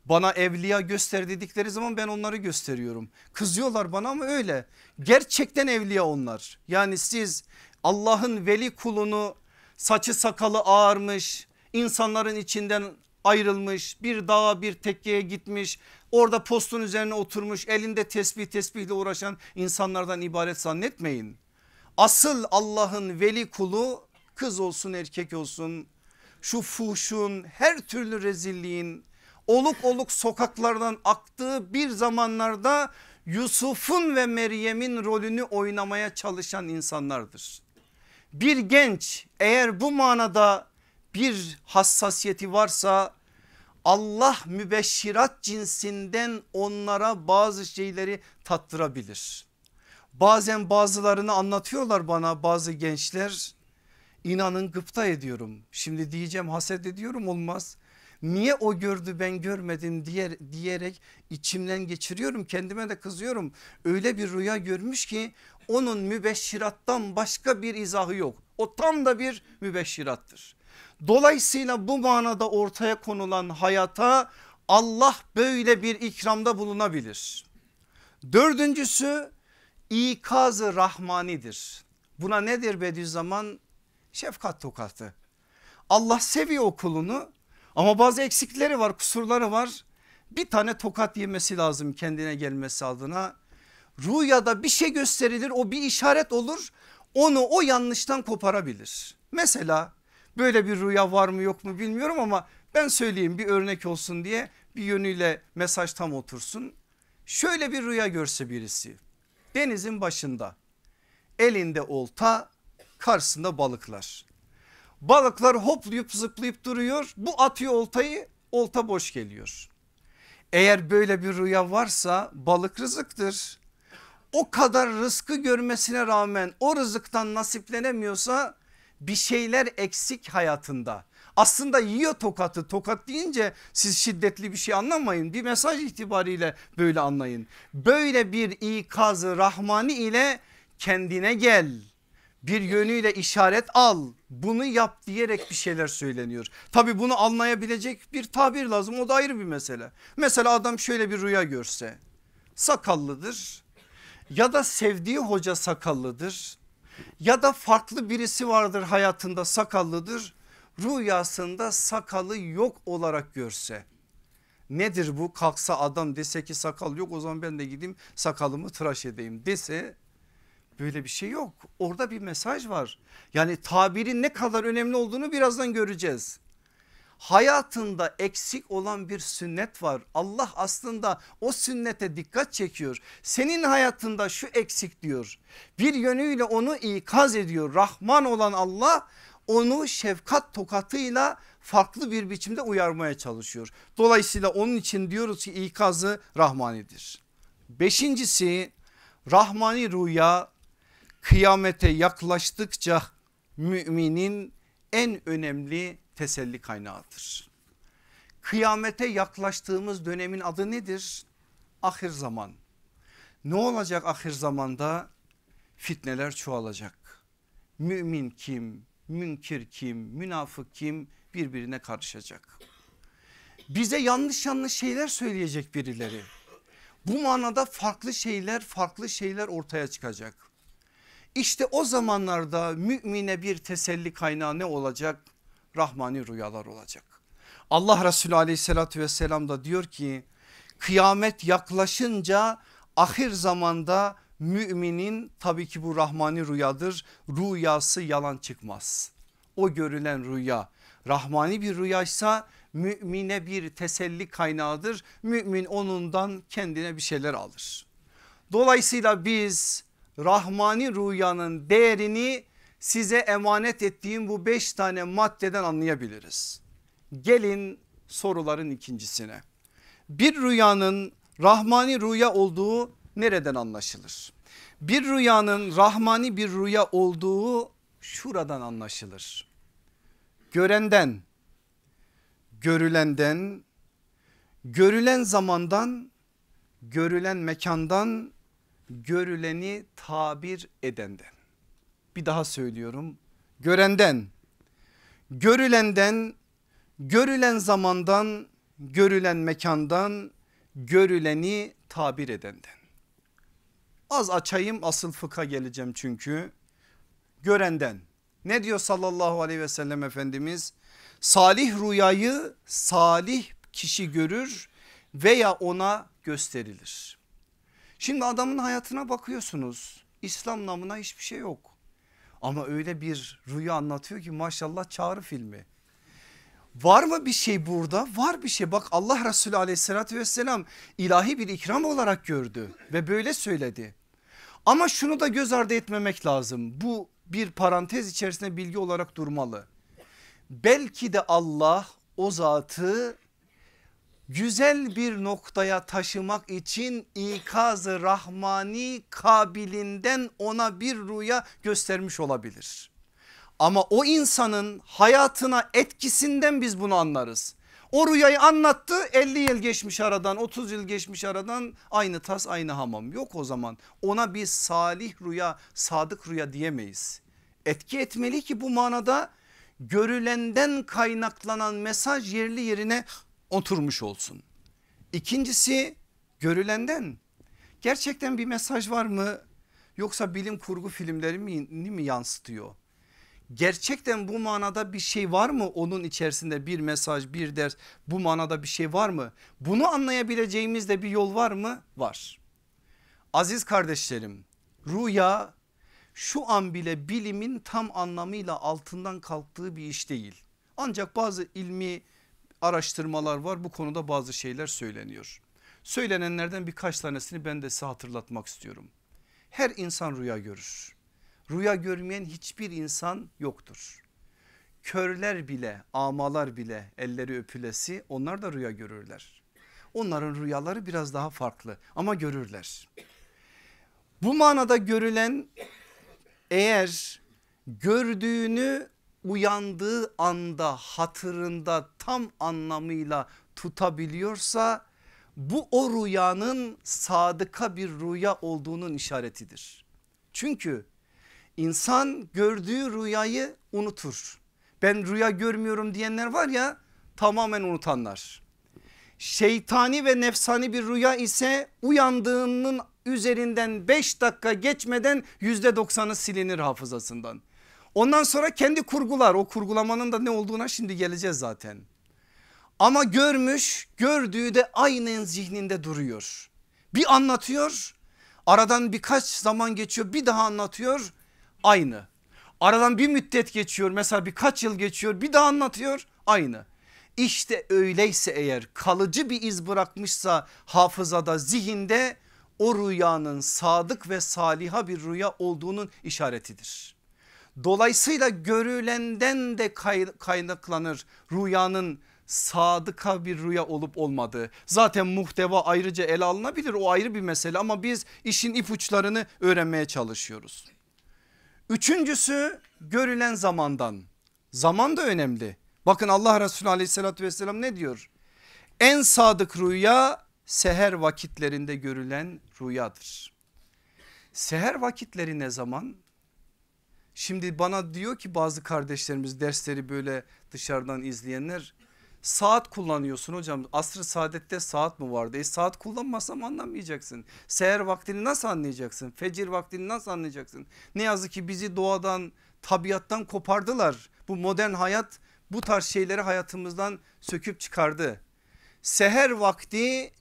Bana evliya göster dedikleri zaman ben onları gösteriyorum. Kızıyorlar bana ama öyle. Gerçekten evliya onlar. Yani siz Allah'ın veli kulunu saçı sakalı ağarmış insanların içinden ayrılmış bir dağa bir tekkeye gitmiş orada postun üzerine oturmuş elinde tesbih tesbihle uğraşan insanlardan ibaret zannetmeyin. Asıl Allah'ın veli kulu kız olsun erkek olsun şu fuhşun her türlü rezilliğin oluk oluk sokaklardan aktığı bir zamanlarda Yusuf'un ve Meryem'in rolünü oynamaya çalışan insanlardır. Bir genç eğer bu manada bir hassasiyeti varsa Allah mübeşşirat cinsinden onlara bazı şeyleri tattırabilir. Bazen bazılarını anlatıyorlar bana bazı gençler İnanın gıpta ediyorum. Şimdi diyeceğim haset ediyorum olmaz. Niye o gördü ben görmedim diyer diyerek içimden geçiriyorum kendime de kızıyorum. Öyle bir rüya görmüş ki onun mübeşşirattan başka bir izahı yok. O tam da bir mübeşşirattır. Dolayısıyla bu manada ortaya konulan hayata Allah böyle bir ikramda bulunabilir. Dördüncüsü ikazı rahmanidir. Buna nedir Bediüzzaman? Şefkat tokatı. Allah seviyor kulunu ama bazı eksikleri var kusurları var. Bir tane tokat yemesi lazım kendine gelmesi adına rüyada bir şey gösterilir o bir işaret olur onu o yanlıştan koparabilir. Mesela böyle bir rüya var mı yok mu bilmiyorum ama ben söyleyeyim bir örnek olsun diye bir yönüyle mesaj tam otursun. Şöyle bir rüya görse birisi denizin başında elinde olta karşısında balıklar. Balıklar hoplayıp zıplayıp duruyor bu atıyor oltayı olta boş geliyor. Eğer böyle bir rüya varsa balık rızıktır o kadar rızkı görmesine rağmen o rızıktan nasiplenemiyorsa bir şeyler eksik hayatında. Aslında yiyor tokatı tokat deyince siz şiddetli bir şey anlamayın bir mesaj itibariyle böyle anlayın. Böyle bir ikazı rahmani ile kendine gel bir yönüyle işaret al bunu yap diyerek bir şeyler söyleniyor. Tabi bunu anlayabilecek bir tabir lazım o da ayrı bir mesele. Mesela adam şöyle bir rüya görse sakallıdır ya da sevdiği hoca sakallıdır ya da farklı birisi vardır hayatında sakallıdır rüyasında sakalı yok olarak görse nedir bu kalksa adam dese ki sakal yok o zaman ben de gideyim sakalımı tıraş edeyim dese böyle bir şey yok orada bir mesaj var yani tabirin ne kadar önemli olduğunu birazdan göreceğiz hayatında eksik olan bir sünnet var. Allah aslında o sünnete dikkat çekiyor. Senin hayatında şu eksik diyor. Bir yönüyle onu ikaz ediyor. Rahman olan Allah onu şefkat tokatıyla farklı bir biçimde uyarmaya çalışıyor. Dolayısıyla onun için diyoruz ki ikazı rahmanidir. Beşincisi rahmani rüya kıyamete yaklaştıkça müminin en önemli teselli kaynağıdır. Kıyamete yaklaştığımız dönemin adı nedir? Ahir zaman. Ne olacak ahir zamanda? Fitneler çoğalacak. Mümin kim, münkir kim, münafık kim birbirine karışacak. Bize yanlış yanlış şeyler söyleyecek birileri. Bu manada farklı şeyler farklı şeyler ortaya çıkacak. İşte o zamanlarda mümine bir teselli kaynağı ne olacak? rahmani rüyalar olacak. Allah Resulü aleyhissalatü vesselam da diyor ki kıyamet yaklaşınca ahir zamanda müminin tabii ki bu rahmani rüyadır rüyası yalan çıkmaz. O görülen rüya rahmani bir rüyaysa mümine bir teselli kaynağıdır. Mümin onundan kendine bir şeyler alır. Dolayısıyla biz rahmani rüyanın değerini size emanet ettiğim bu beş tane maddeden anlayabiliriz. Gelin soruların ikincisine. Bir rüyanın rahmani rüya olduğu nereden anlaşılır? Bir rüyanın rahmani bir rüya olduğu şuradan anlaşılır. Görenden, görülenden, görülen zamandan, görülen mekandan, görüleni tabir edenden bir daha söylüyorum. Görenden, görülenden, görülen zamandan, görülen mekandan, görüleni tabir edenden. Az açayım asıl fıkha geleceğim çünkü. Görenden ne diyor sallallahu aleyhi ve sellem efendimiz? Salih rüyayı salih kişi görür veya ona gösterilir. Şimdi adamın hayatına bakıyorsunuz. İslam namına hiçbir şey yok. Ama öyle bir rüya anlatıyor ki maşallah çağrı filmi. Var mı bir şey burada? Var bir şey. Bak Allah Resulü aleyhissalatü vesselam ilahi bir ikram olarak gördü ve böyle söyledi. Ama şunu da göz ardı etmemek lazım. Bu bir parantez içerisinde bilgi olarak durmalı. Belki de Allah o zatı güzel bir noktaya taşımak için ikazı rahmani kabilinden ona bir rüya göstermiş olabilir. Ama o insanın hayatına etkisinden biz bunu anlarız. O rüyayı anlattı 50 yıl geçmiş aradan 30 yıl geçmiş aradan aynı tas aynı hamam yok o zaman ona bir salih rüya sadık rüya diyemeyiz. Etki etmeli ki bu manada görülenden kaynaklanan mesaj yerli yerine oturmuş olsun. İkincisi görülenden gerçekten bir mesaj var mı yoksa bilim kurgu filmlerini mi yansıtıyor? Gerçekten bu manada bir şey var mı onun içerisinde bir mesaj bir ders bu manada bir şey var mı? Bunu anlayabileceğimiz de bir yol var mı? Var. Aziz kardeşlerim rüya şu an bile bilimin tam anlamıyla altından kalktığı bir iş değil. Ancak bazı ilmi araştırmalar var bu konuda bazı şeyler söyleniyor. Söylenenlerden birkaç tanesini ben de size hatırlatmak istiyorum. Her insan rüya görür. Rüya görmeyen hiçbir insan yoktur. Körler bile amalar bile elleri öpülesi onlar da rüya görürler. Onların rüyaları biraz daha farklı ama görürler. Bu manada görülen eğer gördüğünü uyandığı anda hatırında tam anlamıyla tutabiliyorsa bu o rüyanın sadıka bir rüya olduğunun işaretidir. Çünkü insan gördüğü rüyayı unutur. Ben rüya görmüyorum diyenler var ya tamamen unutanlar. Şeytani ve nefsani bir rüya ise uyandığının üzerinden 5 dakika geçmeden %90'ı silinir hafızasından. Ondan sonra kendi kurgular o kurgulamanın da ne olduğuna şimdi geleceğiz zaten. Ama görmüş gördüğü de aynen zihninde duruyor. Bir anlatıyor aradan birkaç zaman geçiyor bir daha anlatıyor aynı. Aradan bir müddet geçiyor mesela birkaç yıl geçiyor bir daha anlatıyor aynı. İşte öyleyse eğer kalıcı bir iz bırakmışsa hafızada zihinde o rüyanın sadık ve saliha bir rüya olduğunun işaretidir. Dolayısıyla görülenden de kaynaklanır rüyanın sadıka bir rüya olup olmadığı. Zaten muhteva ayrıca ele alınabilir o ayrı bir mesele ama biz işin ipuçlarını öğrenmeye çalışıyoruz. Üçüncüsü görülen zamandan. Zaman da önemli. Bakın Allah Resulü aleyhissalatü vesselam ne diyor? En sadık rüya seher vakitlerinde görülen rüyadır. Seher vakitleri ne zaman? Şimdi bana diyor ki bazı kardeşlerimiz dersleri böyle dışarıdan izleyenler saat kullanıyorsun hocam. Asr-ı saadette saat mi vardı? E saat kullanmasam anlamayacaksın. Seher vaktini nasıl anlayacaksın? Fecir vaktini nasıl anlayacaksın? Ne yazık ki bizi doğadan tabiattan kopardılar. Bu modern hayat bu tarz şeyleri hayatımızdan söküp çıkardı. Seher vakti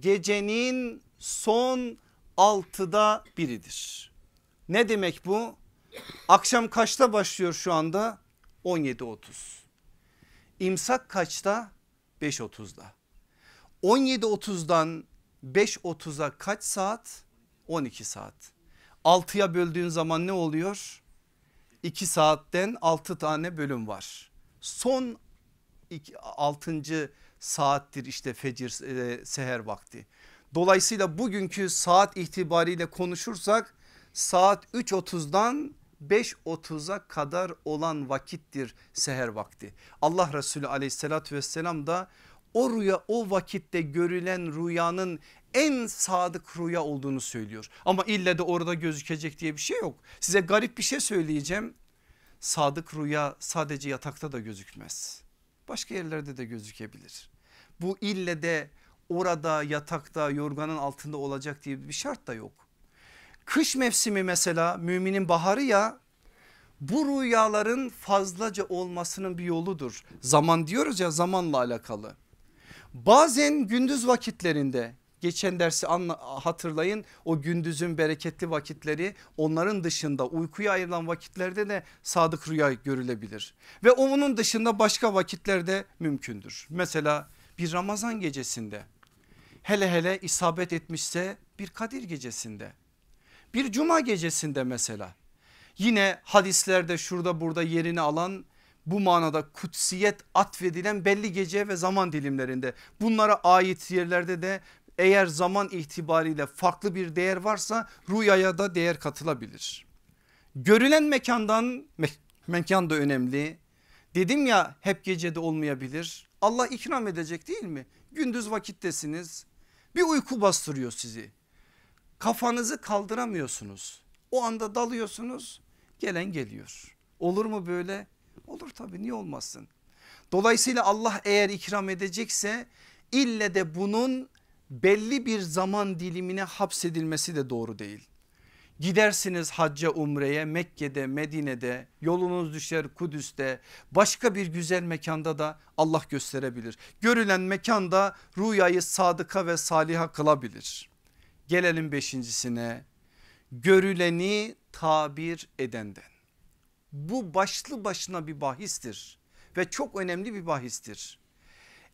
gecenin son altıda biridir. Ne demek bu? Akşam kaçta başlıyor şu anda? 17.30. İmsak kaçta? 5.30'da. 17.30'dan 5.30'a kaç saat? 12 saat. 6'ya böldüğün zaman ne oluyor? 2 saatten 6 tane bölüm var. Son 6. saattir işte fecir e, seher vakti. Dolayısıyla bugünkü saat itibariyle konuşursak saat 3.30'dan 5.30'a kadar olan vakittir seher vakti. Allah Resulü aleyhissalatü vesselam da o rüya o vakitte görülen rüyanın en sadık rüya olduğunu söylüyor. Ama ille de orada gözükecek diye bir şey yok. Size garip bir şey söyleyeceğim. Sadık rüya sadece yatakta da gözükmez. Başka yerlerde de gözükebilir. Bu ille de orada yatakta yorganın altında olacak diye bir şart da yok Kış mevsimi mesela müminin baharı ya bu rüyaların fazlaca olmasının bir yoludur. Zaman diyoruz ya zamanla alakalı. Bazen gündüz vakitlerinde geçen dersi anla, hatırlayın o gündüzün bereketli vakitleri onların dışında uykuya ayrılan vakitlerde de sadık rüya görülebilir. Ve onun dışında başka vakitlerde mümkündür. Mesela bir Ramazan gecesinde hele hele isabet etmişse bir Kadir gecesinde bir cuma gecesinde mesela yine hadislerde şurada burada yerini alan bu manada kutsiyet atfedilen belli gece ve zaman dilimlerinde bunlara ait yerlerde de eğer zaman itibariyle farklı bir değer varsa rüyaya da değer katılabilir. Görülen mekandan me mekan da önemli. Dedim ya hep gecede olmayabilir. Allah ikram edecek değil mi? Gündüz vakittesiniz. Bir uyku bastırıyor sizi kafanızı kaldıramıyorsunuz. O anda dalıyorsunuz gelen geliyor. Olur mu böyle? Olur tabii niye olmasın? Dolayısıyla Allah eğer ikram edecekse ille de bunun belli bir zaman dilimine hapsedilmesi de doğru değil. Gidersiniz hacca umreye Mekke'de Medine'de yolunuz düşer Kudüs'te başka bir güzel mekanda da Allah gösterebilir. Görülen mekanda rüyayı sadıka ve saliha kılabilir. Gelelim beşincisine görüleni tabir edenden. Bu başlı başına bir bahistir ve çok önemli bir bahistir.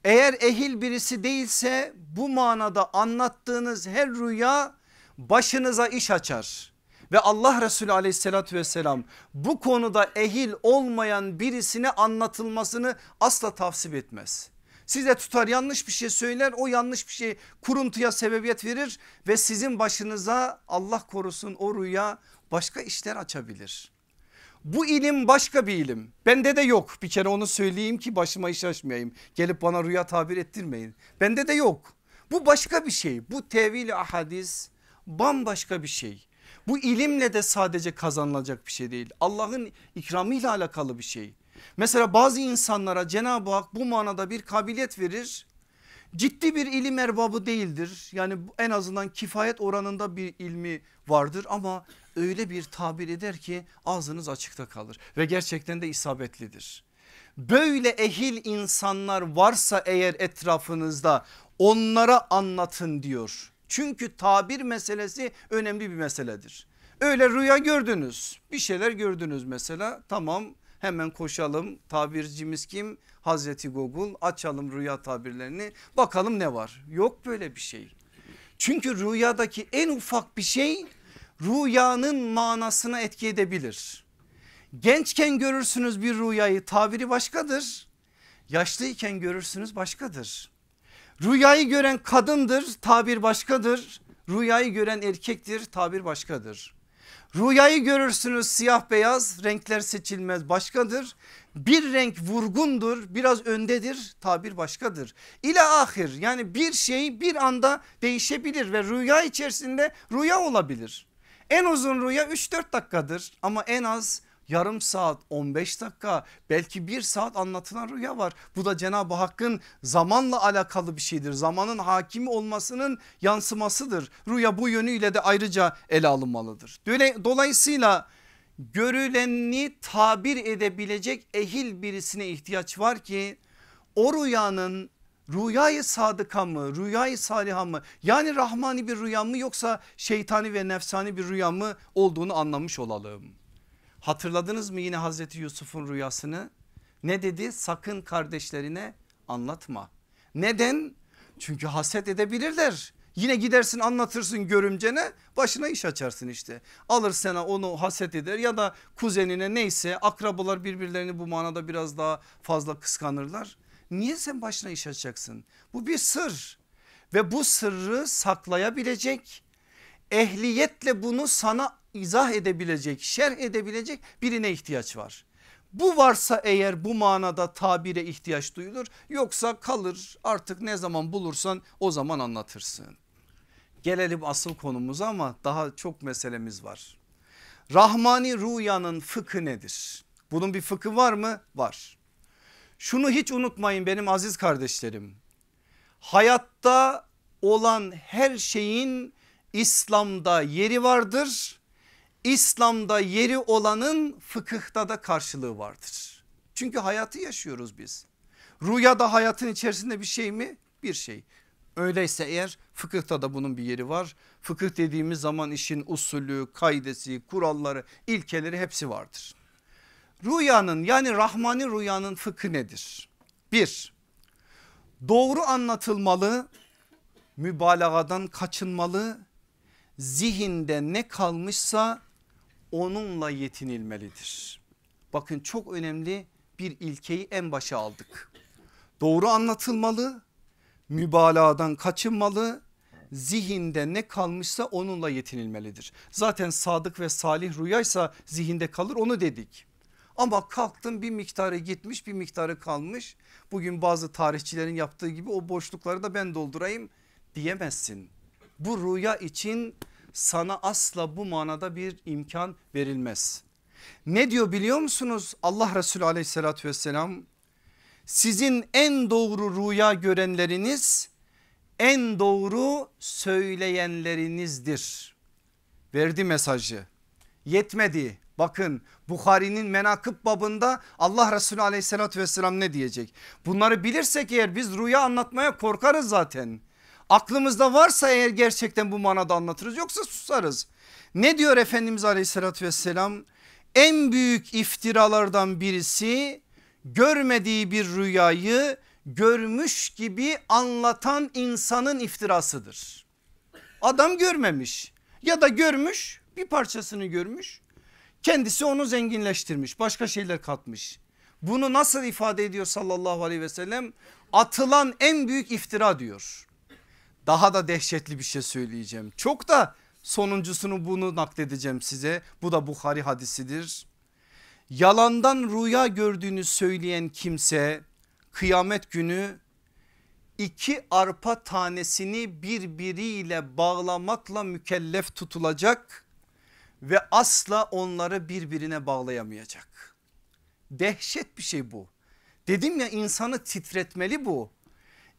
Eğer ehil birisi değilse bu manada anlattığınız her rüya başınıza iş açar. Ve Allah Resulü aleyhissalatü vesselam bu konuda ehil olmayan birisine anlatılmasını asla tavsiye etmez. Size tutar yanlış bir şey söyler o yanlış bir şey kuruntuya sebebiyet verir ve sizin başınıza Allah korusun o rüya başka işler açabilir. Bu ilim başka bir ilim. Bende de yok bir kere onu söyleyeyim ki başıma iş açmayayım. Gelip bana rüya tabir ettirmeyin. Bende de yok. Bu başka bir şey. Bu tevil ahadis bambaşka bir şey. Bu ilimle de sadece kazanılacak bir şey değil. Allah'ın ikramıyla alakalı bir şey. Mesela bazı insanlara Cenab-ı Hak bu manada bir kabiliyet verir. Ciddi bir ilim erbabı değildir. Yani en azından kifayet oranında bir ilmi vardır ama öyle bir tabir eder ki ağzınız açıkta kalır ve gerçekten de isabetlidir. Böyle ehil insanlar varsa eğer etrafınızda onlara anlatın diyor. Çünkü tabir meselesi önemli bir meseledir. Öyle rüya gördünüz bir şeyler gördünüz mesela tamam Hemen koşalım tabircimiz kim? Hazreti Google açalım rüya tabirlerini bakalım ne var? Yok böyle bir şey. Çünkü rüyadaki en ufak bir şey rüyanın manasına etki edebilir. Gençken görürsünüz bir rüyayı tabiri başkadır. Yaşlıyken görürsünüz başkadır. Rüyayı gören kadındır tabir başkadır. Rüyayı gören erkektir tabir başkadır. Rüyayı görürsünüz siyah beyaz renkler seçilmez başkadır. Bir renk vurgundur biraz öndedir tabir başkadır. İle ahir yani bir şey bir anda değişebilir ve rüya içerisinde rüya olabilir. En uzun rüya 3-4 dakikadır ama en az yarım saat 15 dakika belki bir saat anlatılan rüya var. Bu da Cenab-ı Hakk'ın zamanla alakalı bir şeydir. Zamanın hakimi olmasının yansımasıdır. Rüya bu yönüyle de ayrıca ele alınmalıdır. Dolayısıyla görüleni tabir edebilecek ehil birisine ihtiyaç var ki o rüyanın rüyayı sadıka mı rüyayı saliha mı yani rahmani bir rüya mı yoksa şeytani ve nefsani bir rüya mı olduğunu anlamış olalım. Hatırladınız mı yine Hazreti Yusuf'un rüyasını? Ne dedi? Sakın kardeşlerine anlatma. Neden? Çünkü haset edebilirler. Yine gidersin anlatırsın görümcene başına iş açarsın işte. Alır sana onu haset eder ya da kuzenine neyse akrabalar birbirlerini bu manada biraz daha fazla kıskanırlar. Niye sen başına iş açacaksın? Bu bir sır ve bu sırrı saklayabilecek ehliyetle bunu sana izah edebilecek şerh edebilecek birine ihtiyaç var. Bu varsa eğer bu manada tabire ihtiyaç duyulur yoksa kalır artık ne zaman bulursan o zaman anlatırsın. Gelelim asıl konumuza ama daha çok meselemiz var. Rahmani rüyanın fıkı nedir? Bunun bir fıkı var mı? Var. Şunu hiç unutmayın benim aziz kardeşlerim. Hayatta olan her şeyin İslam'da yeri vardır. İslam'da yeri olanın fıkıhta da karşılığı vardır. Çünkü hayatı yaşıyoruz biz. Rüya da hayatın içerisinde bir şey mi? Bir şey. Öyleyse eğer fıkıhta da bunun bir yeri var. Fıkıh dediğimiz zaman işin usulü, kaidesi, kuralları, ilkeleri hepsi vardır. Rüyanın yani Rahmani rüyanın fıkı nedir? Bir, doğru anlatılmalı, mübalağadan kaçınmalı zihinde ne kalmışsa onunla yetinilmelidir. Bakın çok önemli bir ilkeyi en başa aldık. Doğru anlatılmalı, mübalağadan kaçınmalı, zihinde ne kalmışsa onunla yetinilmelidir. Zaten sadık ve salih rüyaysa zihinde kalır onu dedik. Ama kalktın bir miktarı gitmiş bir miktarı kalmış. Bugün bazı tarihçilerin yaptığı gibi o boşlukları da ben doldurayım diyemezsin bu rüya için sana asla bu manada bir imkan verilmez. Ne diyor biliyor musunuz Allah Resulü aleyhissalatü vesselam sizin en doğru rüya görenleriniz en doğru söyleyenlerinizdir. Verdi mesajı yetmedi bakın Bukhari'nin menakıp babında Allah Resulü aleyhissalatü vesselam ne diyecek bunları bilirsek eğer biz rüya anlatmaya korkarız zaten Aklımızda varsa eğer gerçekten bu manada anlatırız yoksa susarız. Ne diyor Efendimiz aleyhissalatü vesselam? En büyük iftiralardan birisi görmediği bir rüyayı görmüş gibi anlatan insanın iftirasıdır. Adam görmemiş ya da görmüş bir parçasını görmüş kendisi onu zenginleştirmiş başka şeyler katmış. Bunu nasıl ifade ediyor sallallahu aleyhi ve sellem atılan en büyük iftira diyor daha da dehşetli bir şey söyleyeceğim. Çok da sonuncusunu bunu nakledeceğim size. Bu da Bukhari hadisidir. Yalandan rüya gördüğünü söyleyen kimse kıyamet günü iki arpa tanesini birbiriyle bağlamakla mükellef tutulacak ve asla onları birbirine bağlayamayacak. Dehşet bir şey bu. Dedim ya insanı titretmeli bu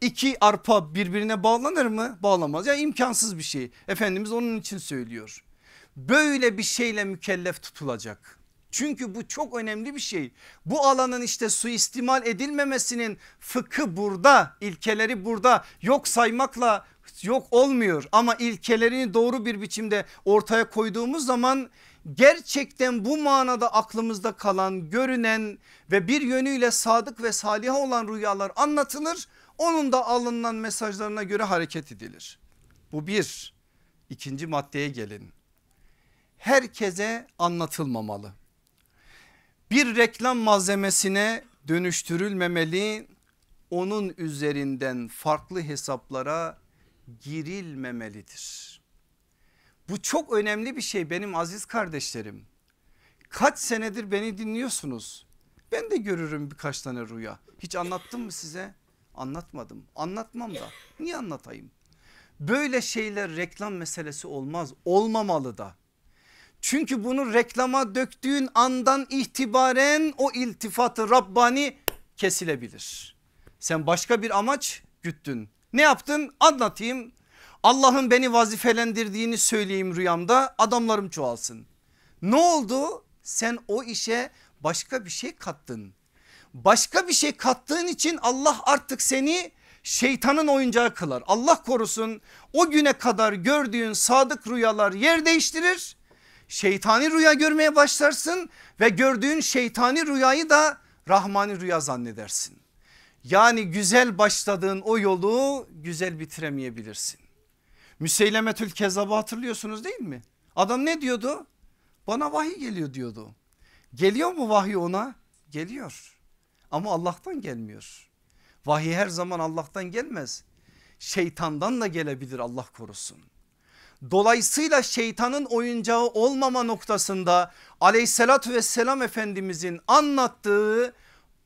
iki arpa birbirine bağlanır mı? Bağlamaz ya yani imkansız bir şey. Efendimiz onun için söylüyor. Böyle bir şeyle mükellef tutulacak. Çünkü bu çok önemli bir şey. Bu alanın işte suistimal edilmemesinin fıkı burada, ilkeleri burada yok saymakla yok olmuyor. Ama ilkelerini doğru bir biçimde ortaya koyduğumuz zaman gerçekten bu manada aklımızda kalan, görünen ve bir yönüyle sadık ve salih olan rüyalar anlatılır onun da alınan mesajlarına göre hareket edilir. Bu bir. İkinci maddeye gelin. Herkese anlatılmamalı. Bir reklam malzemesine dönüştürülmemeli. Onun üzerinden farklı hesaplara girilmemelidir. Bu çok önemli bir şey benim aziz kardeşlerim. Kaç senedir beni dinliyorsunuz? Ben de görürüm birkaç tane rüya. Hiç anlattım mı size? Anlatmadım. Anlatmam da. Niye anlatayım? Böyle şeyler reklam meselesi olmaz. Olmamalı da. Çünkü bunu reklama döktüğün andan itibaren o iltifatı Rabbani kesilebilir. Sen başka bir amaç güttün. Ne yaptın anlatayım. Allah'ın beni vazifelendirdiğini söyleyeyim rüyamda adamlarım çoğalsın. Ne oldu? Sen o işe başka bir şey kattın başka bir şey kattığın için Allah artık seni şeytanın oyuncağı kılar. Allah korusun o güne kadar gördüğün sadık rüyalar yer değiştirir. Şeytani rüya görmeye başlarsın ve gördüğün şeytani rüyayı da rahmani rüya zannedersin. Yani güzel başladığın o yolu güzel bitiremeyebilirsin. Müseylemetül kezabı hatırlıyorsunuz değil mi? Adam ne diyordu? Bana vahiy geliyor diyordu. Geliyor mu vahiy ona? Geliyor ama Allah'tan gelmiyor. Vahiy her zaman Allah'tan gelmez. Şeytandan da gelebilir Allah korusun. Dolayısıyla şeytanın oyuncağı olmama noktasında aleyhissalatü vesselam efendimizin anlattığı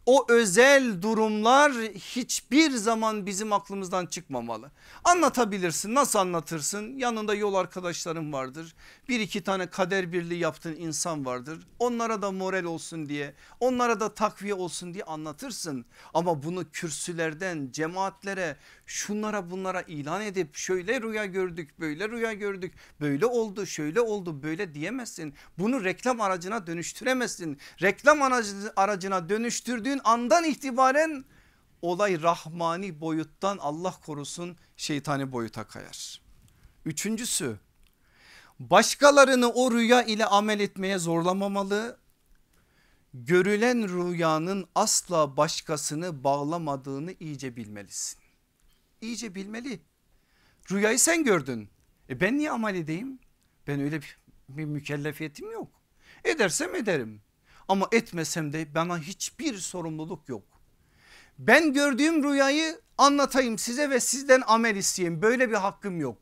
o özel durumlar hiçbir zaman bizim aklımızdan çıkmamalı. Anlatabilirsin nasıl anlatırsın yanında yol arkadaşların vardır. Bir iki tane kader birliği yaptığın insan vardır. Onlara da moral olsun diye onlara da takviye olsun diye anlatırsın. Ama bunu kürsülerden cemaatlere şunlara bunlara ilan edip şöyle rüya gördük böyle rüya gördük böyle oldu şöyle oldu böyle diyemezsin. Bunu reklam aracına dönüştüremezsin. Reklam aracına dönüştürdüğün andan itibaren olay rahmani boyuttan Allah korusun şeytani boyuta kayar. Üçüncüsü başkalarını o rüya ile amel etmeye zorlamamalı. Görülen rüyanın asla başkasını bağlamadığını iyice bilmelisin iyice bilmeli. Rüyayı sen gördün. E ben niye amel edeyim? Ben öyle bir, bir mükellefiyetim yok. Edersem ederim. Ama etmesem de bana hiçbir sorumluluk yok. Ben gördüğüm rüyayı anlatayım size ve sizden amel isteyeyim. Böyle bir hakkım yok.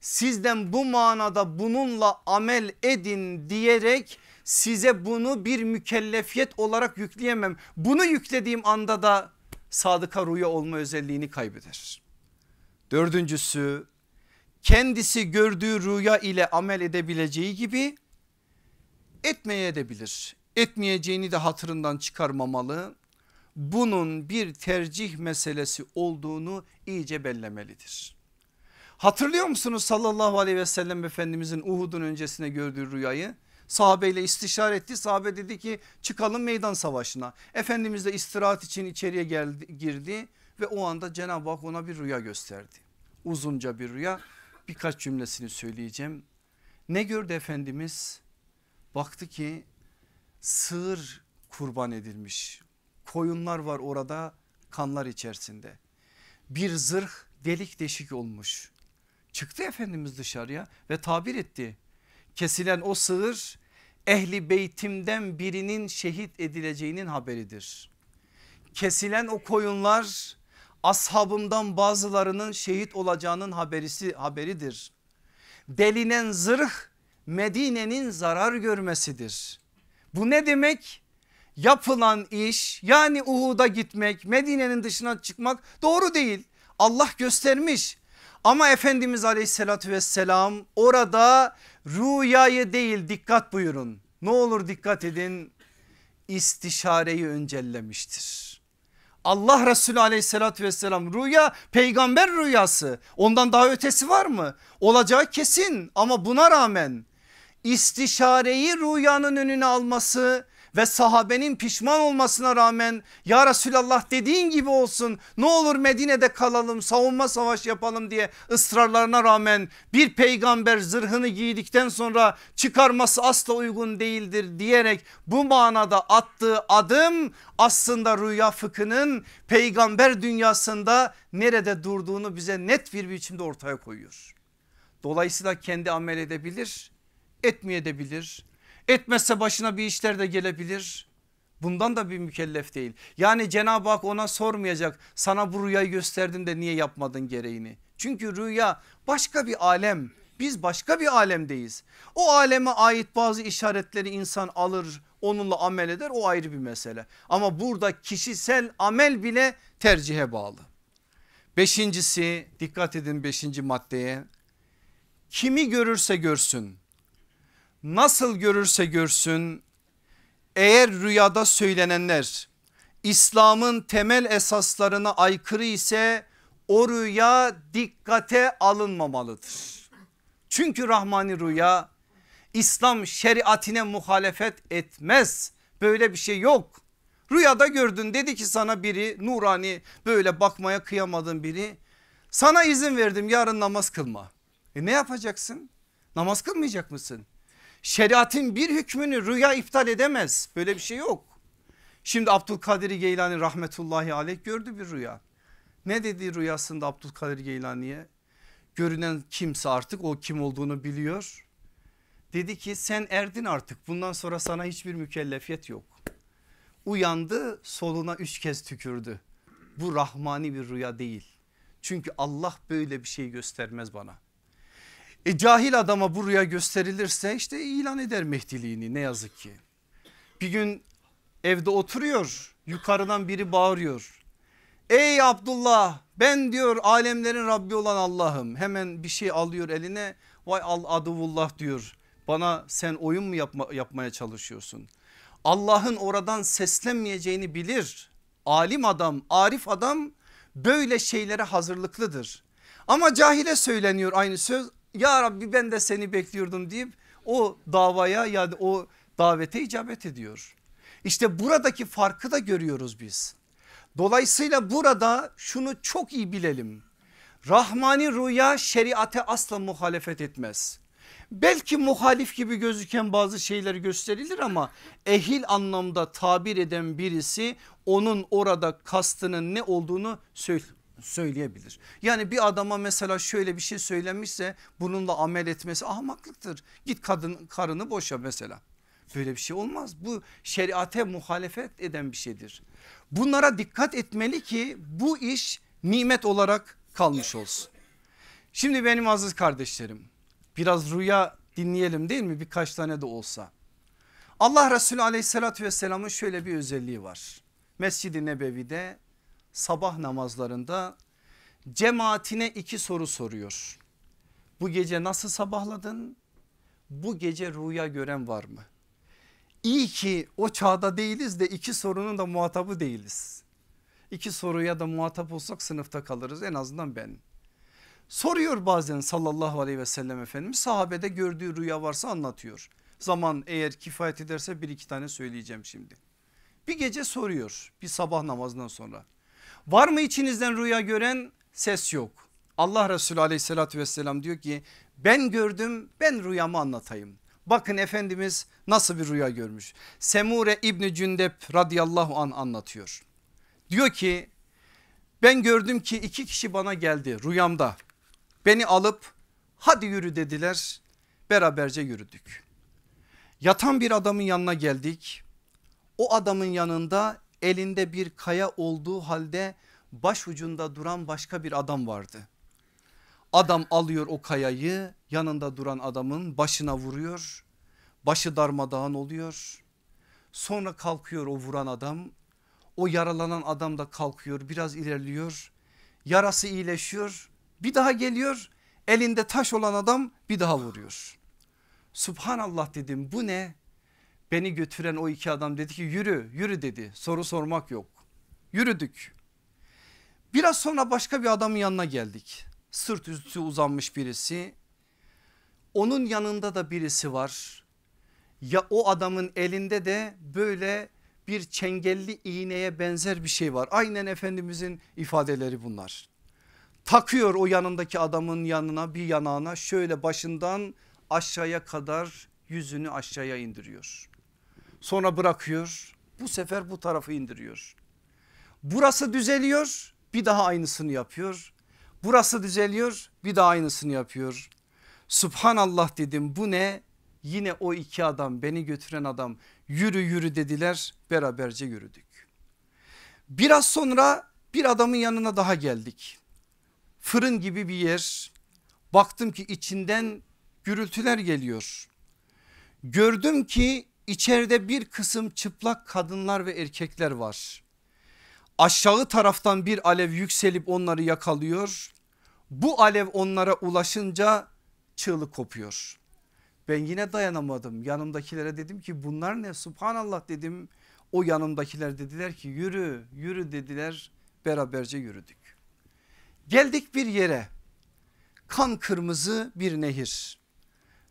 Sizden bu manada bununla amel edin diyerek size bunu bir mükellefiyet olarak yükleyemem. Bunu yüklediğim anda da sadıka rüya olma özelliğini kaybeder. Dördüncüsü kendisi gördüğü rüya ile amel edebileceği gibi etmeye edebilir. Etmeyeceğini de hatırından çıkarmamalı. Bunun bir tercih meselesi olduğunu iyice bellemelidir. Hatırlıyor musunuz sallallahu aleyhi ve sellem efendimizin Uhud'un öncesine gördüğü rüyayı? sahabeyle istişare etti. Sahabe dedi ki çıkalım meydan savaşına. Efendimiz de istirahat için içeriye geldi, girdi ve o anda Cenab-ı Hak ona bir rüya gösterdi. Uzunca bir rüya birkaç cümlesini söyleyeceğim. Ne gördü Efendimiz? Baktı ki sığır kurban edilmiş. Koyunlar var orada kanlar içerisinde. Bir zırh delik deşik olmuş. Çıktı Efendimiz dışarıya ve tabir etti kesilen o sığır ehli beytimden birinin şehit edileceğinin haberidir. Kesilen o koyunlar ashabımdan bazılarının şehit olacağının haberisi haberidir. Delinen zırh Medine'nin zarar görmesidir. Bu ne demek? Yapılan iş yani Uhud'a gitmek Medine'nin dışına çıkmak doğru değil. Allah göstermiş ama Efendimiz aleyhissalatü vesselam orada Rüyayı değil dikkat buyurun. Ne olur dikkat edin istişareyi öncellemiştir. Allah Resulü aleyhissalatü vesselam rüya peygamber rüyası ondan daha ötesi var mı? Olacağı kesin ama buna rağmen istişareyi rüyanın önüne alması ve sahabenin pişman olmasına rağmen ya Resulallah dediğin gibi olsun ne olur Medine'de kalalım savunma savaş yapalım diye ısrarlarına rağmen bir peygamber zırhını giydikten sonra çıkarması asla uygun değildir diyerek bu manada attığı adım aslında rüya fıkhının peygamber dünyasında nerede durduğunu bize net bir biçimde ortaya koyuyor. Dolayısıyla kendi amel edebilir etmeyebilir Etmezse başına bir işler de gelebilir. Bundan da bir mükellef değil. Yani Cenab-ı Hak ona sormayacak sana bu rüyayı gösterdim de niye yapmadın gereğini. Çünkü rüya başka bir alem biz başka bir alemdeyiz. O aleme ait bazı işaretleri insan alır onunla amel eder o ayrı bir mesele. Ama burada kişisel amel bile tercihe bağlı. Beşincisi dikkat edin beşinci maddeye kimi görürse görsün nasıl görürse görsün eğer rüyada söylenenler İslam'ın temel esaslarına aykırı ise o rüya dikkate alınmamalıdır. Çünkü Rahmani rüya İslam şeriatine muhalefet etmez. Böyle bir şey yok. Rüyada gördün dedi ki sana biri nurani böyle bakmaya kıyamadığın biri sana izin verdim yarın namaz kılma. E ne yapacaksın? Namaz kılmayacak mısın? Şeriatin bir hükmünü rüya iptal edemez. Böyle bir şey yok. Şimdi Abdülkadir Geylani rahmetullahi aleyh gördü bir rüya. Ne dedi rüyasında Abdülkadir Geylani'ye? Görünen kimse artık o kim olduğunu biliyor. Dedi ki sen erdin artık bundan sonra sana hiçbir mükellefiyet yok. Uyandı soluna üç kez tükürdü. Bu rahmani bir rüya değil. Çünkü Allah böyle bir şey göstermez bana. E cahil adama bu rüya gösterilirse işte ilan eder mehdiliğini ne yazık ki. Bir gün evde oturuyor yukarıdan biri bağırıyor. Ey Abdullah ben diyor alemlerin Rabbi olan Allah'ım hemen bir şey alıyor eline vay al aduvullah diyor. Bana sen oyun mu yapma, yapmaya çalışıyorsun? Allah'ın oradan seslenmeyeceğini bilir. Alim adam, arif adam böyle şeylere hazırlıklıdır. Ama cahile söyleniyor aynı söz ya Rabbi ben de seni bekliyordum deyip o davaya yani o davete icabet ediyor. İşte buradaki farkı da görüyoruz biz. Dolayısıyla burada şunu çok iyi bilelim. Rahmani rüya şeriate asla muhalefet etmez. Belki muhalif gibi gözüken bazı şeyler gösterilir ama ehil anlamda tabir eden birisi onun orada kastının ne olduğunu söyleyebilir. Yani bir adama mesela şöyle bir şey söylemişse bununla amel etmesi ahmaklıktır. Git kadın karını boşa mesela. Böyle bir şey olmaz. Bu şeriate muhalefet eden bir şeydir. Bunlara dikkat etmeli ki bu iş nimet olarak kalmış olsun. Şimdi benim aziz kardeşlerim biraz rüya dinleyelim değil mi birkaç tane de olsa. Allah Resulü aleyhissalatü vesselamın şöyle bir özelliği var. Mescid-i Nebevi'de sabah namazlarında cemaatine iki soru soruyor. Bu gece nasıl sabahladın? Bu gece rüya gören var mı? İyi ki o çağda değiliz de iki sorunun da muhatabı değiliz. İki soruya da muhatap olsak sınıfta kalırız en azından ben. Soruyor bazen sallallahu aleyhi ve sellem efendimiz sahabede gördüğü rüya varsa anlatıyor. Zaman eğer kifayet ederse bir iki tane söyleyeceğim şimdi. Bir gece soruyor bir sabah namazından sonra. Var mı içinizden rüya gören? Ses yok. Allah Resulü aleyhissalatü vesselam diyor ki ben gördüm ben rüyamı anlatayım. Bakın Efendimiz nasıl bir rüya görmüş. Semure İbni Cündep radıyallahu an anlatıyor. Diyor ki ben gördüm ki iki kişi bana geldi rüyamda. Beni alıp hadi yürü dediler beraberce yürüdük. Yatan bir adamın yanına geldik. O adamın yanında elinde bir kaya olduğu halde baş ucunda duran başka bir adam vardı. Adam alıyor o kayayı yanında duran adamın başına vuruyor. Başı darmadağın oluyor. Sonra kalkıyor o vuran adam. O yaralanan adam da kalkıyor biraz ilerliyor. Yarası iyileşiyor. Bir daha geliyor elinde taş olan adam bir daha vuruyor. Subhanallah dedim bu ne? Beni götüren o iki adam dedi ki yürü yürü dedi soru sormak yok yürüdük. Biraz sonra başka bir adamın yanına geldik sırt üstü uzanmış birisi onun yanında da birisi var ya o adamın elinde de böyle bir çengelli iğneye benzer bir şey var. Aynen Efendimizin ifadeleri bunlar. Takıyor o yanındaki adamın yanına bir yanağına şöyle başından aşağıya kadar yüzünü aşağıya indiriyor. Sonra bırakıyor. Bu sefer bu tarafı indiriyor. Burası düzeliyor bir daha aynısını yapıyor. Burası düzeliyor bir daha aynısını yapıyor. Subhanallah dedim bu ne? Yine o iki adam beni götüren adam yürü yürü dediler beraberce yürüdük. Biraz sonra bir adamın yanına daha geldik. Fırın gibi bir yer baktım ki içinden gürültüler geliyor. Gördüm ki İçeride bir kısım çıplak kadınlar ve erkekler var. Aşağı taraftan bir alev yükselip onları yakalıyor. Bu alev onlara ulaşınca çığlık kopuyor. Ben yine dayanamadım yanımdakilere dedim ki bunlar ne subhanallah dedim. O yanımdakiler dediler ki yürü yürü dediler beraberce yürüdük. Geldik bir yere kan kırmızı bir nehir.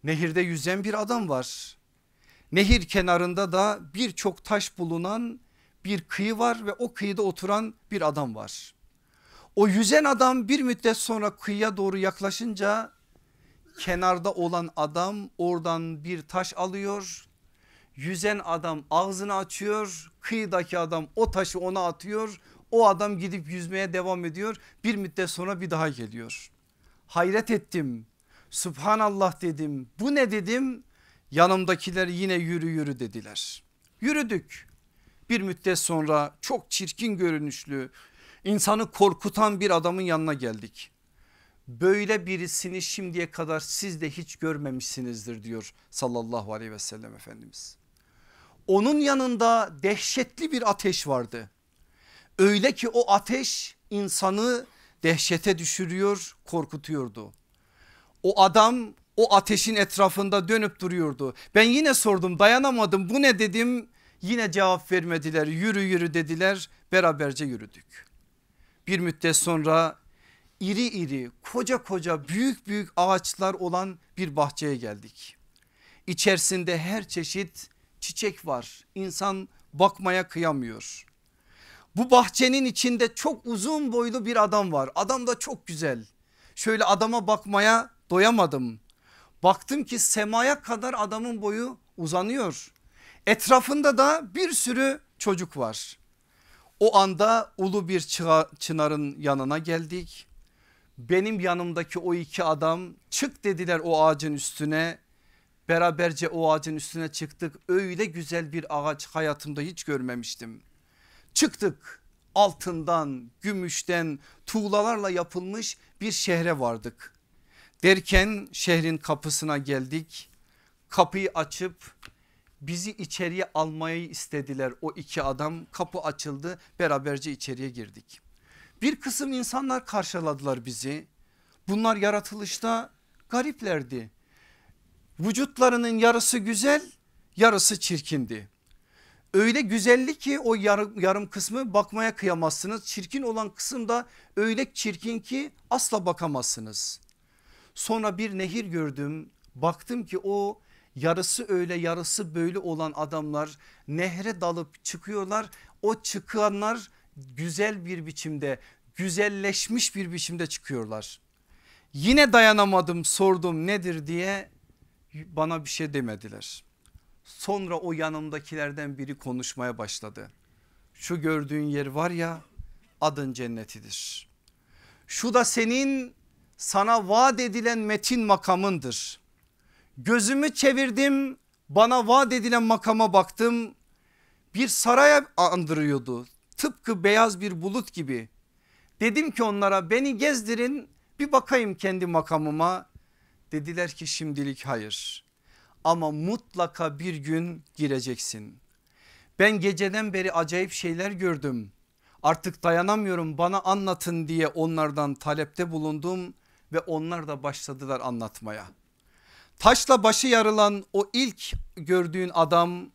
Nehirde yüzen bir adam var. Nehir kenarında da birçok taş bulunan bir kıyı var ve o kıyıda oturan bir adam var. O yüzen adam bir müddet sonra kıyıya doğru yaklaşınca kenarda olan adam oradan bir taş alıyor. Yüzen adam ağzını açıyor kıyıdaki adam o taşı ona atıyor. O adam gidip yüzmeye devam ediyor bir müddet sonra bir daha geliyor. Hayret ettim Subhanallah dedim bu ne dedim Yanımdakiler yine yürü yürü dediler. Yürüdük. Bir müddet sonra çok çirkin görünüşlü insanı korkutan bir adamın yanına geldik. Böyle birisini şimdiye kadar siz de hiç görmemişsinizdir diyor sallallahu aleyhi ve sellem efendimiz. Onun yanında dehşetli bir ateş vardı. Öyle ki o ateş insanı dehşete düşürüyor korkutuyordu. O adam o ateşin etrafında dönüp duruyordu. Ben yine sordum dayanamadım bu ne dedim yine cevap vermediler yürü yürü dediler beraberce yürüdük. Bir müddet sonra iri iri koca koca büyük büyük ağaçlar olan bir bahçeye geldik. İçerisinde her çeşit çiçek var insan bakmaya kıyamıyor. Bu bahçenin içinde çok uzun boylu bir adam var adam da çok güzel şöyle adama bakmaya doyamadım. Baktım ki semaya kadar adamın boyu uzanıyor. Etrafında da bir sürü çocuk var. O anda ulu bir çınarın yanına geldik. Benim yanımdaki o iki adam çık dediler o ağacın üstüne. Beraberce o ağacın üstüne çıktık. Öyle güzel bir ağaç hayatımda hiç görmemiştim. Çıktık altından, gümüşten, tuğlalarla yapılmış bir şehre vardık. Derken şehrin kapısına geldik. Kapıyı açıp bizi içeriye almayı istediler o iki adam. Kapı açıldı beraberce içeriye girdik. Bir kısım insanlar karşıladılar bizi. Bunlar yaratılışta gariplerdi. Vücutlarının yarısı güzel yarısı çirkindi. Öyle güzelli ki o yarım, yarım kısmı bakmaya kıyamazsınız. Çirkin olan kısım da öyle çirkin ki asla bakamazsınız. Sonra bir nehir gördüm. Baktım ki o yarısı öyle yarısı böyle olan adamlar nehre dalıp çıkıyorlar. O çıkanlar güzel bir biçimde güzelleşmiş bir biçimde çıkıyorlar. Yine dayanamadım sordum nedir diye bana bir şey demediler. Sonra o yanımdakilerden biri konuşmaya başladı. Şu gördüğün yer var ya adın cennetidir. Şu da senin sana vaat edilen metin makamındır. Gözümü çevirdim bana vaat edilen makama baktım bir saraya andırıyordu tıpkı beyaz bir bulut gibi. Dedim ki onlara beni gezdirin bir bakayım kendi makamıma dediler ki şimdilik hayır ama mutlaka bir gün gireceksin. Ben geceden beri acayip şeyler gördüm artık dayanamıyorum bana anlatın diye onlardan talepte bulundum ve onlar da başladılar anlatmaya. Taşla başı yarılan o ilk gördüğün adam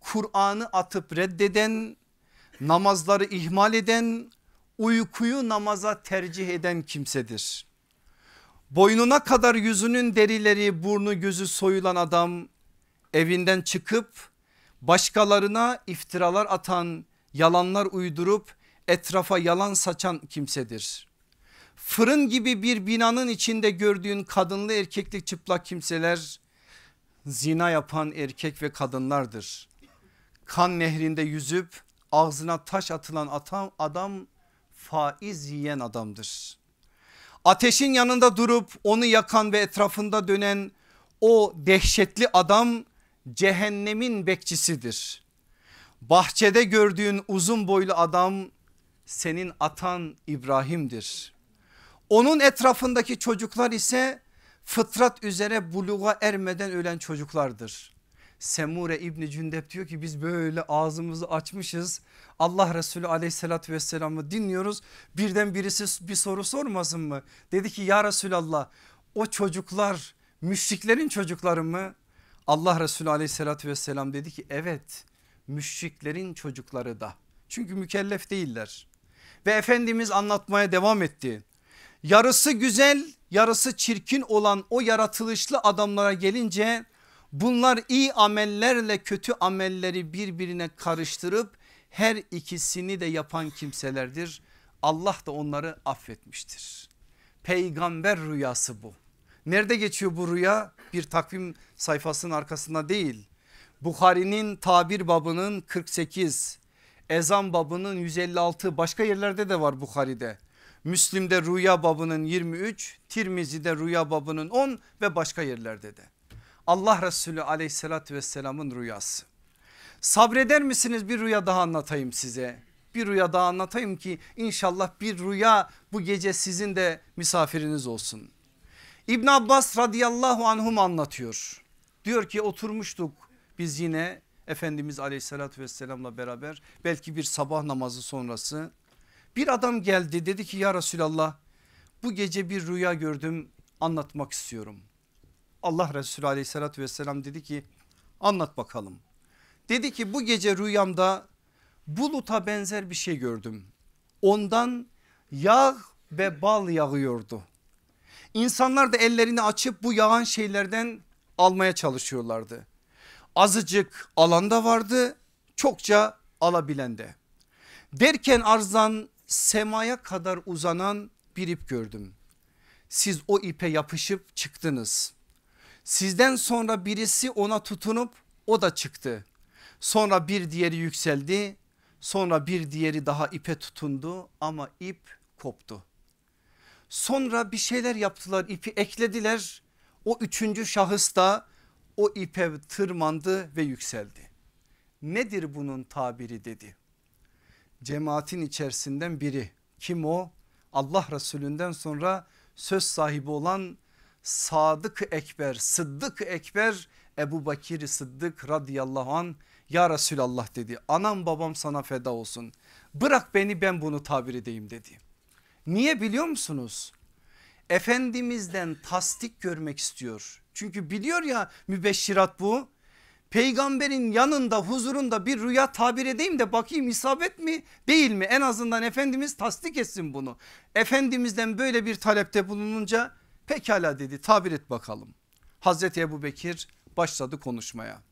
Kur'an'ı atıp reddeden, namazları ihmal eden, uykuyu namaza tercih eden kimsedir. Boynuna kadar yüzünün derileri burnu gözü soyulan adam evinden çıkıp başkalarına iftiralar atan yalanlar uydurup etrafa yalan saçan kimsedir fırın gibi bir binanın içinde gördüğün kadınlı erkekli çıplak kimseler zina yapan erkek ve kadınlardır. Kan nehrinde yüzüp ağzına taş atılan adam faiz yiyen adamdır. Ateşin yanında durup onu yakan ve etrafında dönen o dehşetli adam cehennemin bekçisidir. Bahçede gördüğün uzun boylu adam senin atan İbrahim'dir. Onun etrafındaki çocuklar ise fıtrat üzere buluğa ermeden ölen çocuklardır. Semure İbni Cündep diyor ki biz böyle ağzımızı açmışız. Allah Resulü aleyhissalatü vesselam'ı dinliyoruz. Birden birisi bir soru sormasın mı? Dedi ki ya Resulallah o çocuklar müşriklerin çocukları mı? Allah Resulü aleyhissalatü vesselam dedi ki evet müşriklerin çocukları da. Çünkü mükellef değiller. Ve Efendimiz anlatmaya devam etti. Yarısı güzel yarısı çirkin olan o yaratılışlı adamlara gelince bunlar iyi amellerle kötü amelleri birbirine karıştırıp her ikisini de yapan kimselerdir. Allah da onları affetmiştir. Peygamber rüyası bu. Nerede geçiyor bu rüya? Bir takvim sayfasının arkasında değil. Bukhari'nin tabir babının 48, ezan babının 156 başka yerlerde de var Bukhari'de. Müslim'de rüya babının 23, Tirmizi'de rüya babının 10 ve başka yerlerde de. Allah Resulü aleyhissalatü vesselamın rüyası. Sabreder misiniz bir rüya daha anlatayım size. Bir rüya daha anlatayım ki inşallah bir rüya bu gece sizin de misafiriniz olsun. İbn Abbas radıyallahu anhum anlatıyor. Diyor ki oturmuştuk biz yine Efendimiz aleyhissalatü vesselamla beraber belki bir sabah namazı sonrası bir adam geldi dedi ki ya Resulallah bu gece bir rüya gördüm anlatmak istiyorum. Allah Resulü aleyhissalatü vesselam dedi ki anlat bakalım. Dedi ki bu gece rüyamda buluta benzer bir şey gördüm. Ondan yağ ve bal yağıyordu. İnsanlar da ellerini açıp bu yağan şeylerden almaya çalışıyorlardı. Azıcık alanda vardı çokça alabilende Derken arzan semaya kadar uzanan bir ip gördüm. Siz o ipe yapışıp çıktınız. Sizden sonra birisi ona tutunup o da çıktı. Sonra bir diğeri yükseldi. Sonra bir diğeri daha ipe tutundu ama ip koptu. Sonra bir şeyler yaptılar ipi eklediler. O üçüncü şahıs da o ipe tırmandı ve yükseldi. Nedir bunun tabiri dedi cemaatin içerisinden biri. Kim o? Allah Resulünden sonra söz sahibi olan Sadık Ekber, Sıddık Ekber Ebu Bakir Sıddık radıyallahu an ya Resulallah dedi anam babam sana feda olsun bırak beni ben bunu tabir edeyim dedi. Niye biliyor musunuz? Efendimizden tasdik görmek istiyor. Çünkü biliyor ya mübeşşirat bu peygamberin yanında huzurunda bir rüya tabir edeyim de bakayım isabet mi değil mi? En azından Efendimiz tasdik etsin bunu. Efendimizden böyle bir talepte bulununca pekala dedi tabir et bakalım. Hazreti Ebu Bekir başladı konuşmaya.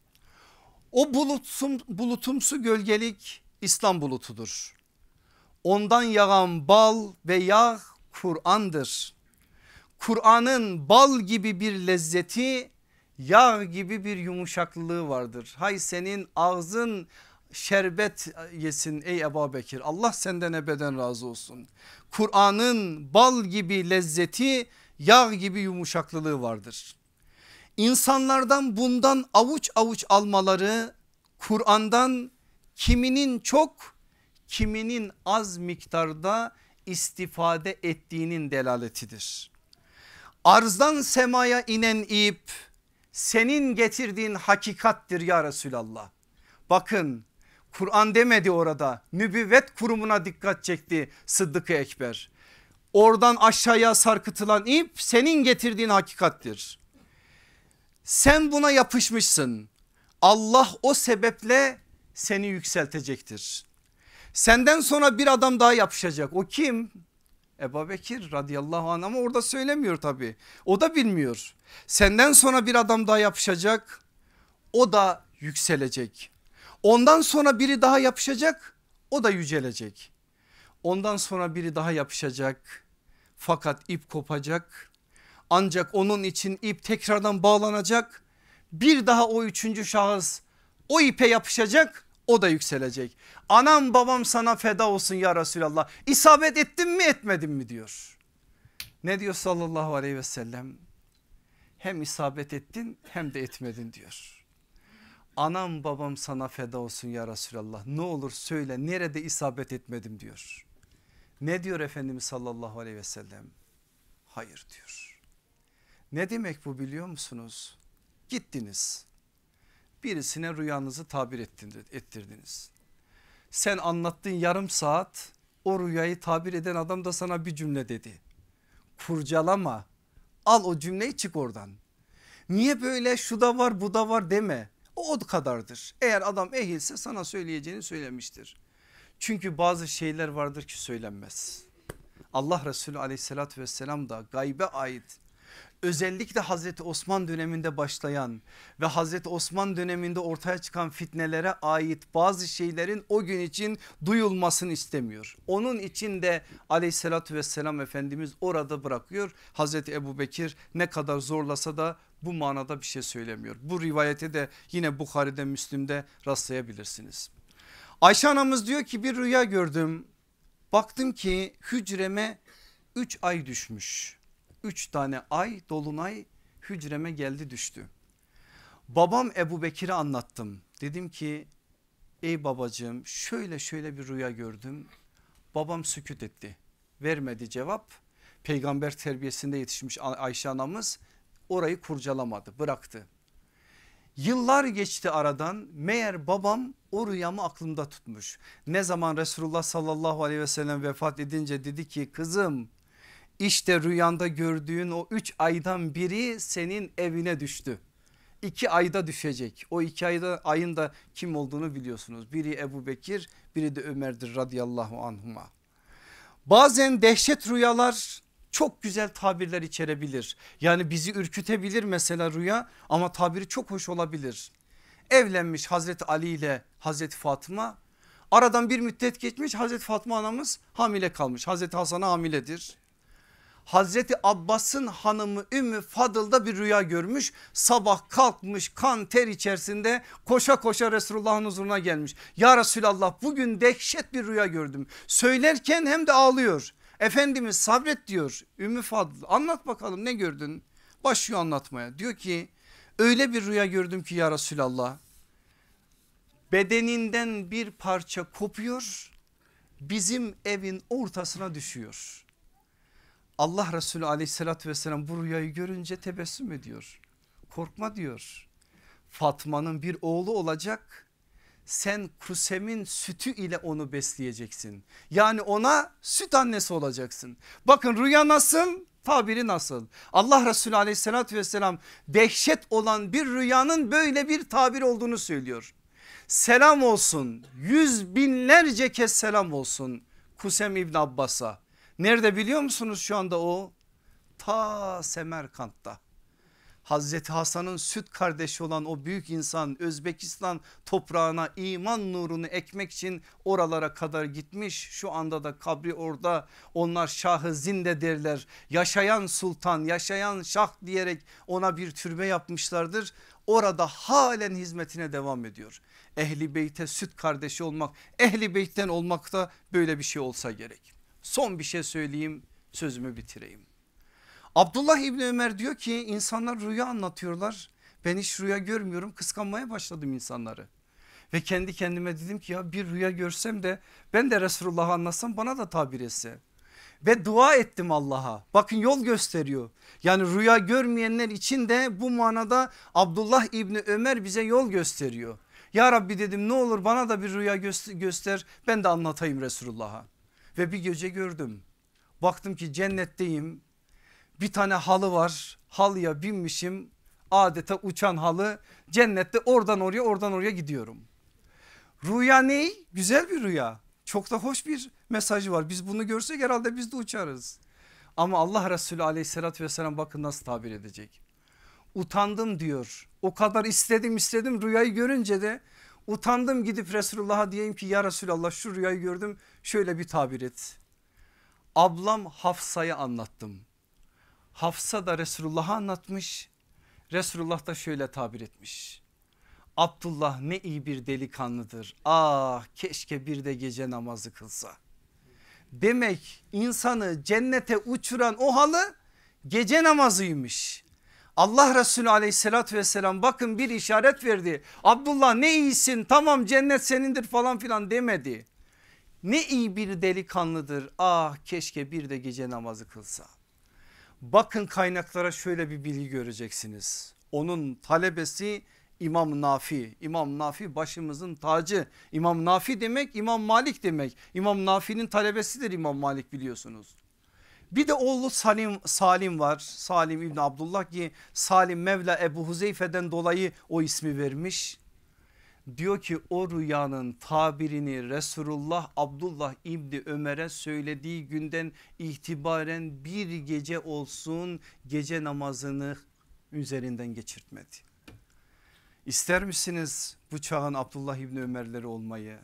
O bulutsum, bulutumsu gölgelik İslam bulutudur. Ondan yağan bal ve yağ Kur'an'dır. Kur'an'ın bal gibi bir lezzeti yağ gibi bir yumuşaklığı vardır. Hay senin ağzın şerbet yesin ey Ebu Bekir Allah senden ebeden razı olsun. Kur'an'ın bal gibi lezzeti yağ gibi yumuşaklığı vardır. İnsanlardan bundan avuç avuç almaları Kur'an'dan kiminin çok kiminin az miktarda istifade ettiğinin delaletidir. Arzdan semaya inen ip senin getirdiğin hakikattir ya Resulallah. Bakın Kur'an demedi orada nübüvvet kurumuna dikkat çekti Sıddık-ı Ekber. Oradan aşağıya sarkıtılan ip senin getirdiğin hakikattir. Sen buna yapışmışsın. Allah o sebeple seni yükseltecektir. Senden sonra bir adam daha yapışacak. O kim? Ebu Bekir radıyallahu anh ama orada söylemiyor tabii. O da bilmiyor. Senden sonra bir adam daha yapışacak. O da yükselecek. Ondan sonra biri daha yapışacak. O da yücelecek. Ondan sonra biri daha yapışacak. Fakat ip kopacak. Ancak onun için ip tekrardan bağlanacak. Bir daha o üçüncü şahıs o ipe yapışacak o da yükselecek. Anam babam sana feda olsun ya Resulallah isabet ettin mi etmedin mi diyor. Ne diyor sallallahu aleyhi ve sellem hem isabet ettin hem de etmedin diyor. Anam babam sana feda olsun ya Resulallah ne olur söyle nerede isabet etmedim diyor. Ne diyor Efendimiz sallallahu aleyhi ve sellem? Hayır diyor. Ne demek bu biliyor musunuz? Gittiniz birisine rüyanızı tabir ettirdiniz. Sen anlattığın yarım saat o rüyayı tabir eden adam da sana bir cümle dedi. Kurcalama al o cümleyi çık oradan. Niye böyle şu da var bu da var deme. O od kadardır. Eğer adam ehilse sana söyleyeceğini söylemiştir. Çünkü bazı şeyler vardır ki söylenmez. Allah Resulü aleyhissalatü vesselam da gaybe ait özellikle Hazreti Osman döneminde başlayan ve Hazreti Osman döneminde ortaya çıkan fitnelere ait bazı şeylerin o gün için duyulmasını istemiyor. Onun için de aleyhissalatü vesselam Efendimiz orada bırakıyor. Hazreti Ebu Bekir ne kadar zorlasa da bu manada bir şey söylemiyor. Bu rivayete de yine Bukhari'de Müslim'de rastlayabilirsiniz. Ayşe anamız diyor ki bir rüya gördüm. Baktım ki hücreme 3 ay düşmüş. 3 tane ay dolunay hücreme geldi düştü. Babam Ebu Bekir'e anlattım. Dedim ki ey babacığım şöyle şöyle bir rüya gördüm. Babam süküt etti. Vermedi cevap. Peygamber terbiyesinde yetişmiş Ayşe anamız orayı kurcalamadı bıraktı. Yıllar geçti aradan meğer babam o rüyamı aklımda tutmuş. Ne zaman Resulullah sallallahu aleyhi ve sellem vefat edince dedi ki kızım işte rüyanda gördüğün o üç aydan biri senin evine düştü. İki ayda düşecek. O iki ayda ayın da kim olduğunu biliyorsunuz. Biri Ebu Bekir biri de Ömer'dir radıyallahu anhuma. Bazen dehşet rüyalar çok güzel tabirler içerebilir. Yani bizi ürkütebilir mesela rüya ama tabiri çok hoş olabilir. Evlenmiş Hazreti Ali ile Hazreti Fatıma. Aradan bir müddet geçmiş Hazreti Fatma anamız hamile kalmış. Hazreti Hasan'a hamiledir. Hazreti Abbas'ın hanımı Ümmü Fadıl'da bir rüya görmüş. Sabah kalkmış kan ter içerisinde koşa koşa Resulullah'ın huzuruna gelmiş. Ya Resulallah bugün dehşet bir rüya gördüm. Söylerken hem de ağlıyor. Efendimiz sabret diyor Ümmü Fadıl anlat bakalım ne gördün? Başlıyor anlatmaya diyor ki öyle bir rüya gördüm ki ya Resulallah bedeninden bir parça kopuyor bizim evin ortasına düşüyor. Allah Resulü aleyhissalatü vesselam bu rüyayı görünce tebessüm ediyor. Korkma diyor. Fatma'nın bir oğlu olacak. Sen Kusem'in sütü ile onu besleyeceksin. Yani ona süt annesi olacaksın. Bakın rüya nasıl tabiri nasıl? Allah Resulü aleyhissalatü vesselam dehşet olan bir rüyanın böyle bir tabir olduğunu söylüyor. Selam olsun yüz binlerce kez selam olsun Kusem İbn Abbas'a Nerede biliyor musunuz şu anda o? Ta Semerkant'ta. Hazreti Hasan'ın süt kardeşi olan o büyük insan Özbekistan toprağına iman nurunu ekmek için oralara kadar gitmiş. Şu anda da kabri orada onlar Şahı Zinde derler yaşayan sultan yaşayan şah diyerek ona bir türbe yapmışlardır. Orada halen hizmetine devam ediyor. Ehli beyte süt kardeşi olmak ehli beytten olmak da böyle bir şey olsa gerek son bir şey söyleyeyim sözümü bitireyim. Abdullah İbni Ömer diyor ki insanlar rüya anlatıyorlar. Ben hiç rüya görmüyorum kıskanmaya başladım insanları. Ve kendi kendime dedim ki ya bir rüya görsem de ben de Resulullah'ı anlatsam bana da tabir etse. Ve dua ettim Allah'a bakın yol gösteriyor. Yani rüya görmeyenler için de bu manada Abdullah İbni Ömer bize yol gösteriyor. Ya Rabbi dedim ne olur bana da bir rüya göster, ben de anlatayım Resulullah'a. Ve bir gece gördüm. Baktım ki cennetteyim. Bir tane halı var. Halıya binmişim. Adeta uçan halı. Cennette oradan oraya oradan oraya gidiyorum. Rüya ne? Güzel bir rüya. Çok da hoş bir mesajı var. Biz bunu görsek herhalde biz de uçarız. Ama Allah Resulü aleyhissalatü vesselam bakın nasıl tabir edecek. Utandım diyor. O kadar istedim istedim rüyayı görünce de Utandım gidip Resulullah'a diyeyim ki ya Resulallah şu rüyayı gördüm şöyle bir tabir et. Ablam Hafsa'ya anlattım. Hafsa da Resulullah'a anlatmış. Resulullah da şöyle tabir etmiş. Abdullah ne iyi bir delikanlıdır. Ah keşke bir de gece namazı kılsa. Demek insanı cennete uçuran o halı gece namazıymış. Allah Resulü aleyhissalatü vesselam bakın bir işaret verdi. Abdullah ne iyisin tamam cennet senindir falan filan demedi. Ne iyi bir delikanlıdır ah keşke bir de gece namazı kılsa. Bakın kaynaklara şöyle bir bilgi göreceksiniz. Onun talebesi İmam Nafi. İmam Nafi başımızın tacı. İmam Nafi demek İmam Malik demek. İmam Nafi'nin talebesidir İmam Malik biliyorsunuz. Bir de oğlu Salim Salim var. Salim İbni Abdullah ki Salim Mevla Ebu Huzeyfe'den dolayı o ismi vermiş. Diyor ki o rüyanın tabirini Resulullah Abdullah İbni Ömer'e söylediği günden itibaren bir gece olsun gece namazını üzerinden geçirtmedi. İster misiniz bu çağın Abdullah İbni Ömer'leri olmayı?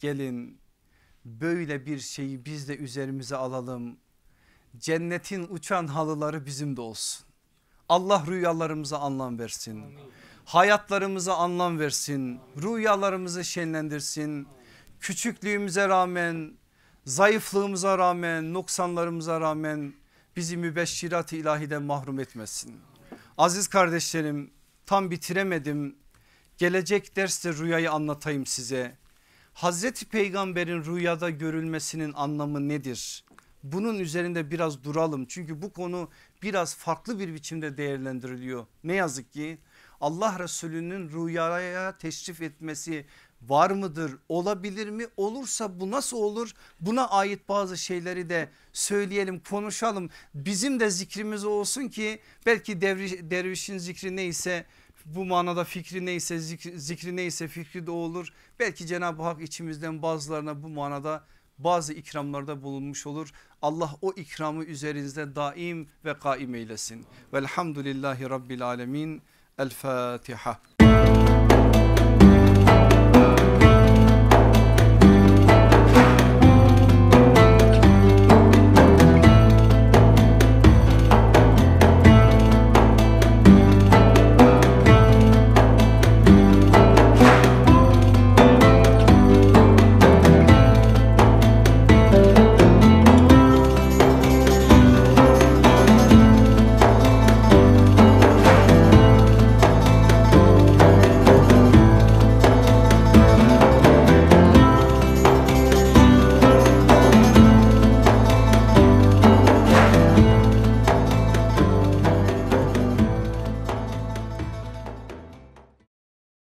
Gelin böyle bir şeyi biz de üzerimize alalım Cennetin uçan halıları bizim de olsun. Allah rüyalarımıza anlam versin. Amin. Hayatlarımıza anlam versin. Rüyalarımızı şenlendirsin. Amin. Küçüklüğümüze rağmen, zayıflığımıza rağmen, noksanlarımıza rağmen bizi mübeşşirat-ı ilahiden mahrum etmesin. Aziz kardeşlerim tam bitiremedim. Gelecek derste rüyayı anlatayım size. Hazreti Peygamber'in rüyada görülmesinin anlamı nedir? bunun üzerinde biraz duralım. Çünkü bu konu biraz farklı bir biçimde değerlendiriliyor. Ne yazık ki Allah Resulü'nün rüyaya teşrif etmesi var mıdır olabilir mi olursa bu nasıl olur buna ait bazı şeyleri de söyleyelim konuşalım bizim de zikrimiz olsun ki belki devri, dervişin zikri neyse bu manada fikri neyse zikri, zikri neyse fikri de olur belki Cenab-ı Hak içimizden bazılarına bu manada bazı ikramlarda bulunmuş olur. Allah o ikramı üzerinizde daim ve kaim eylesin. Velhamdülillahi Rabbil Alemin. El Fatiha.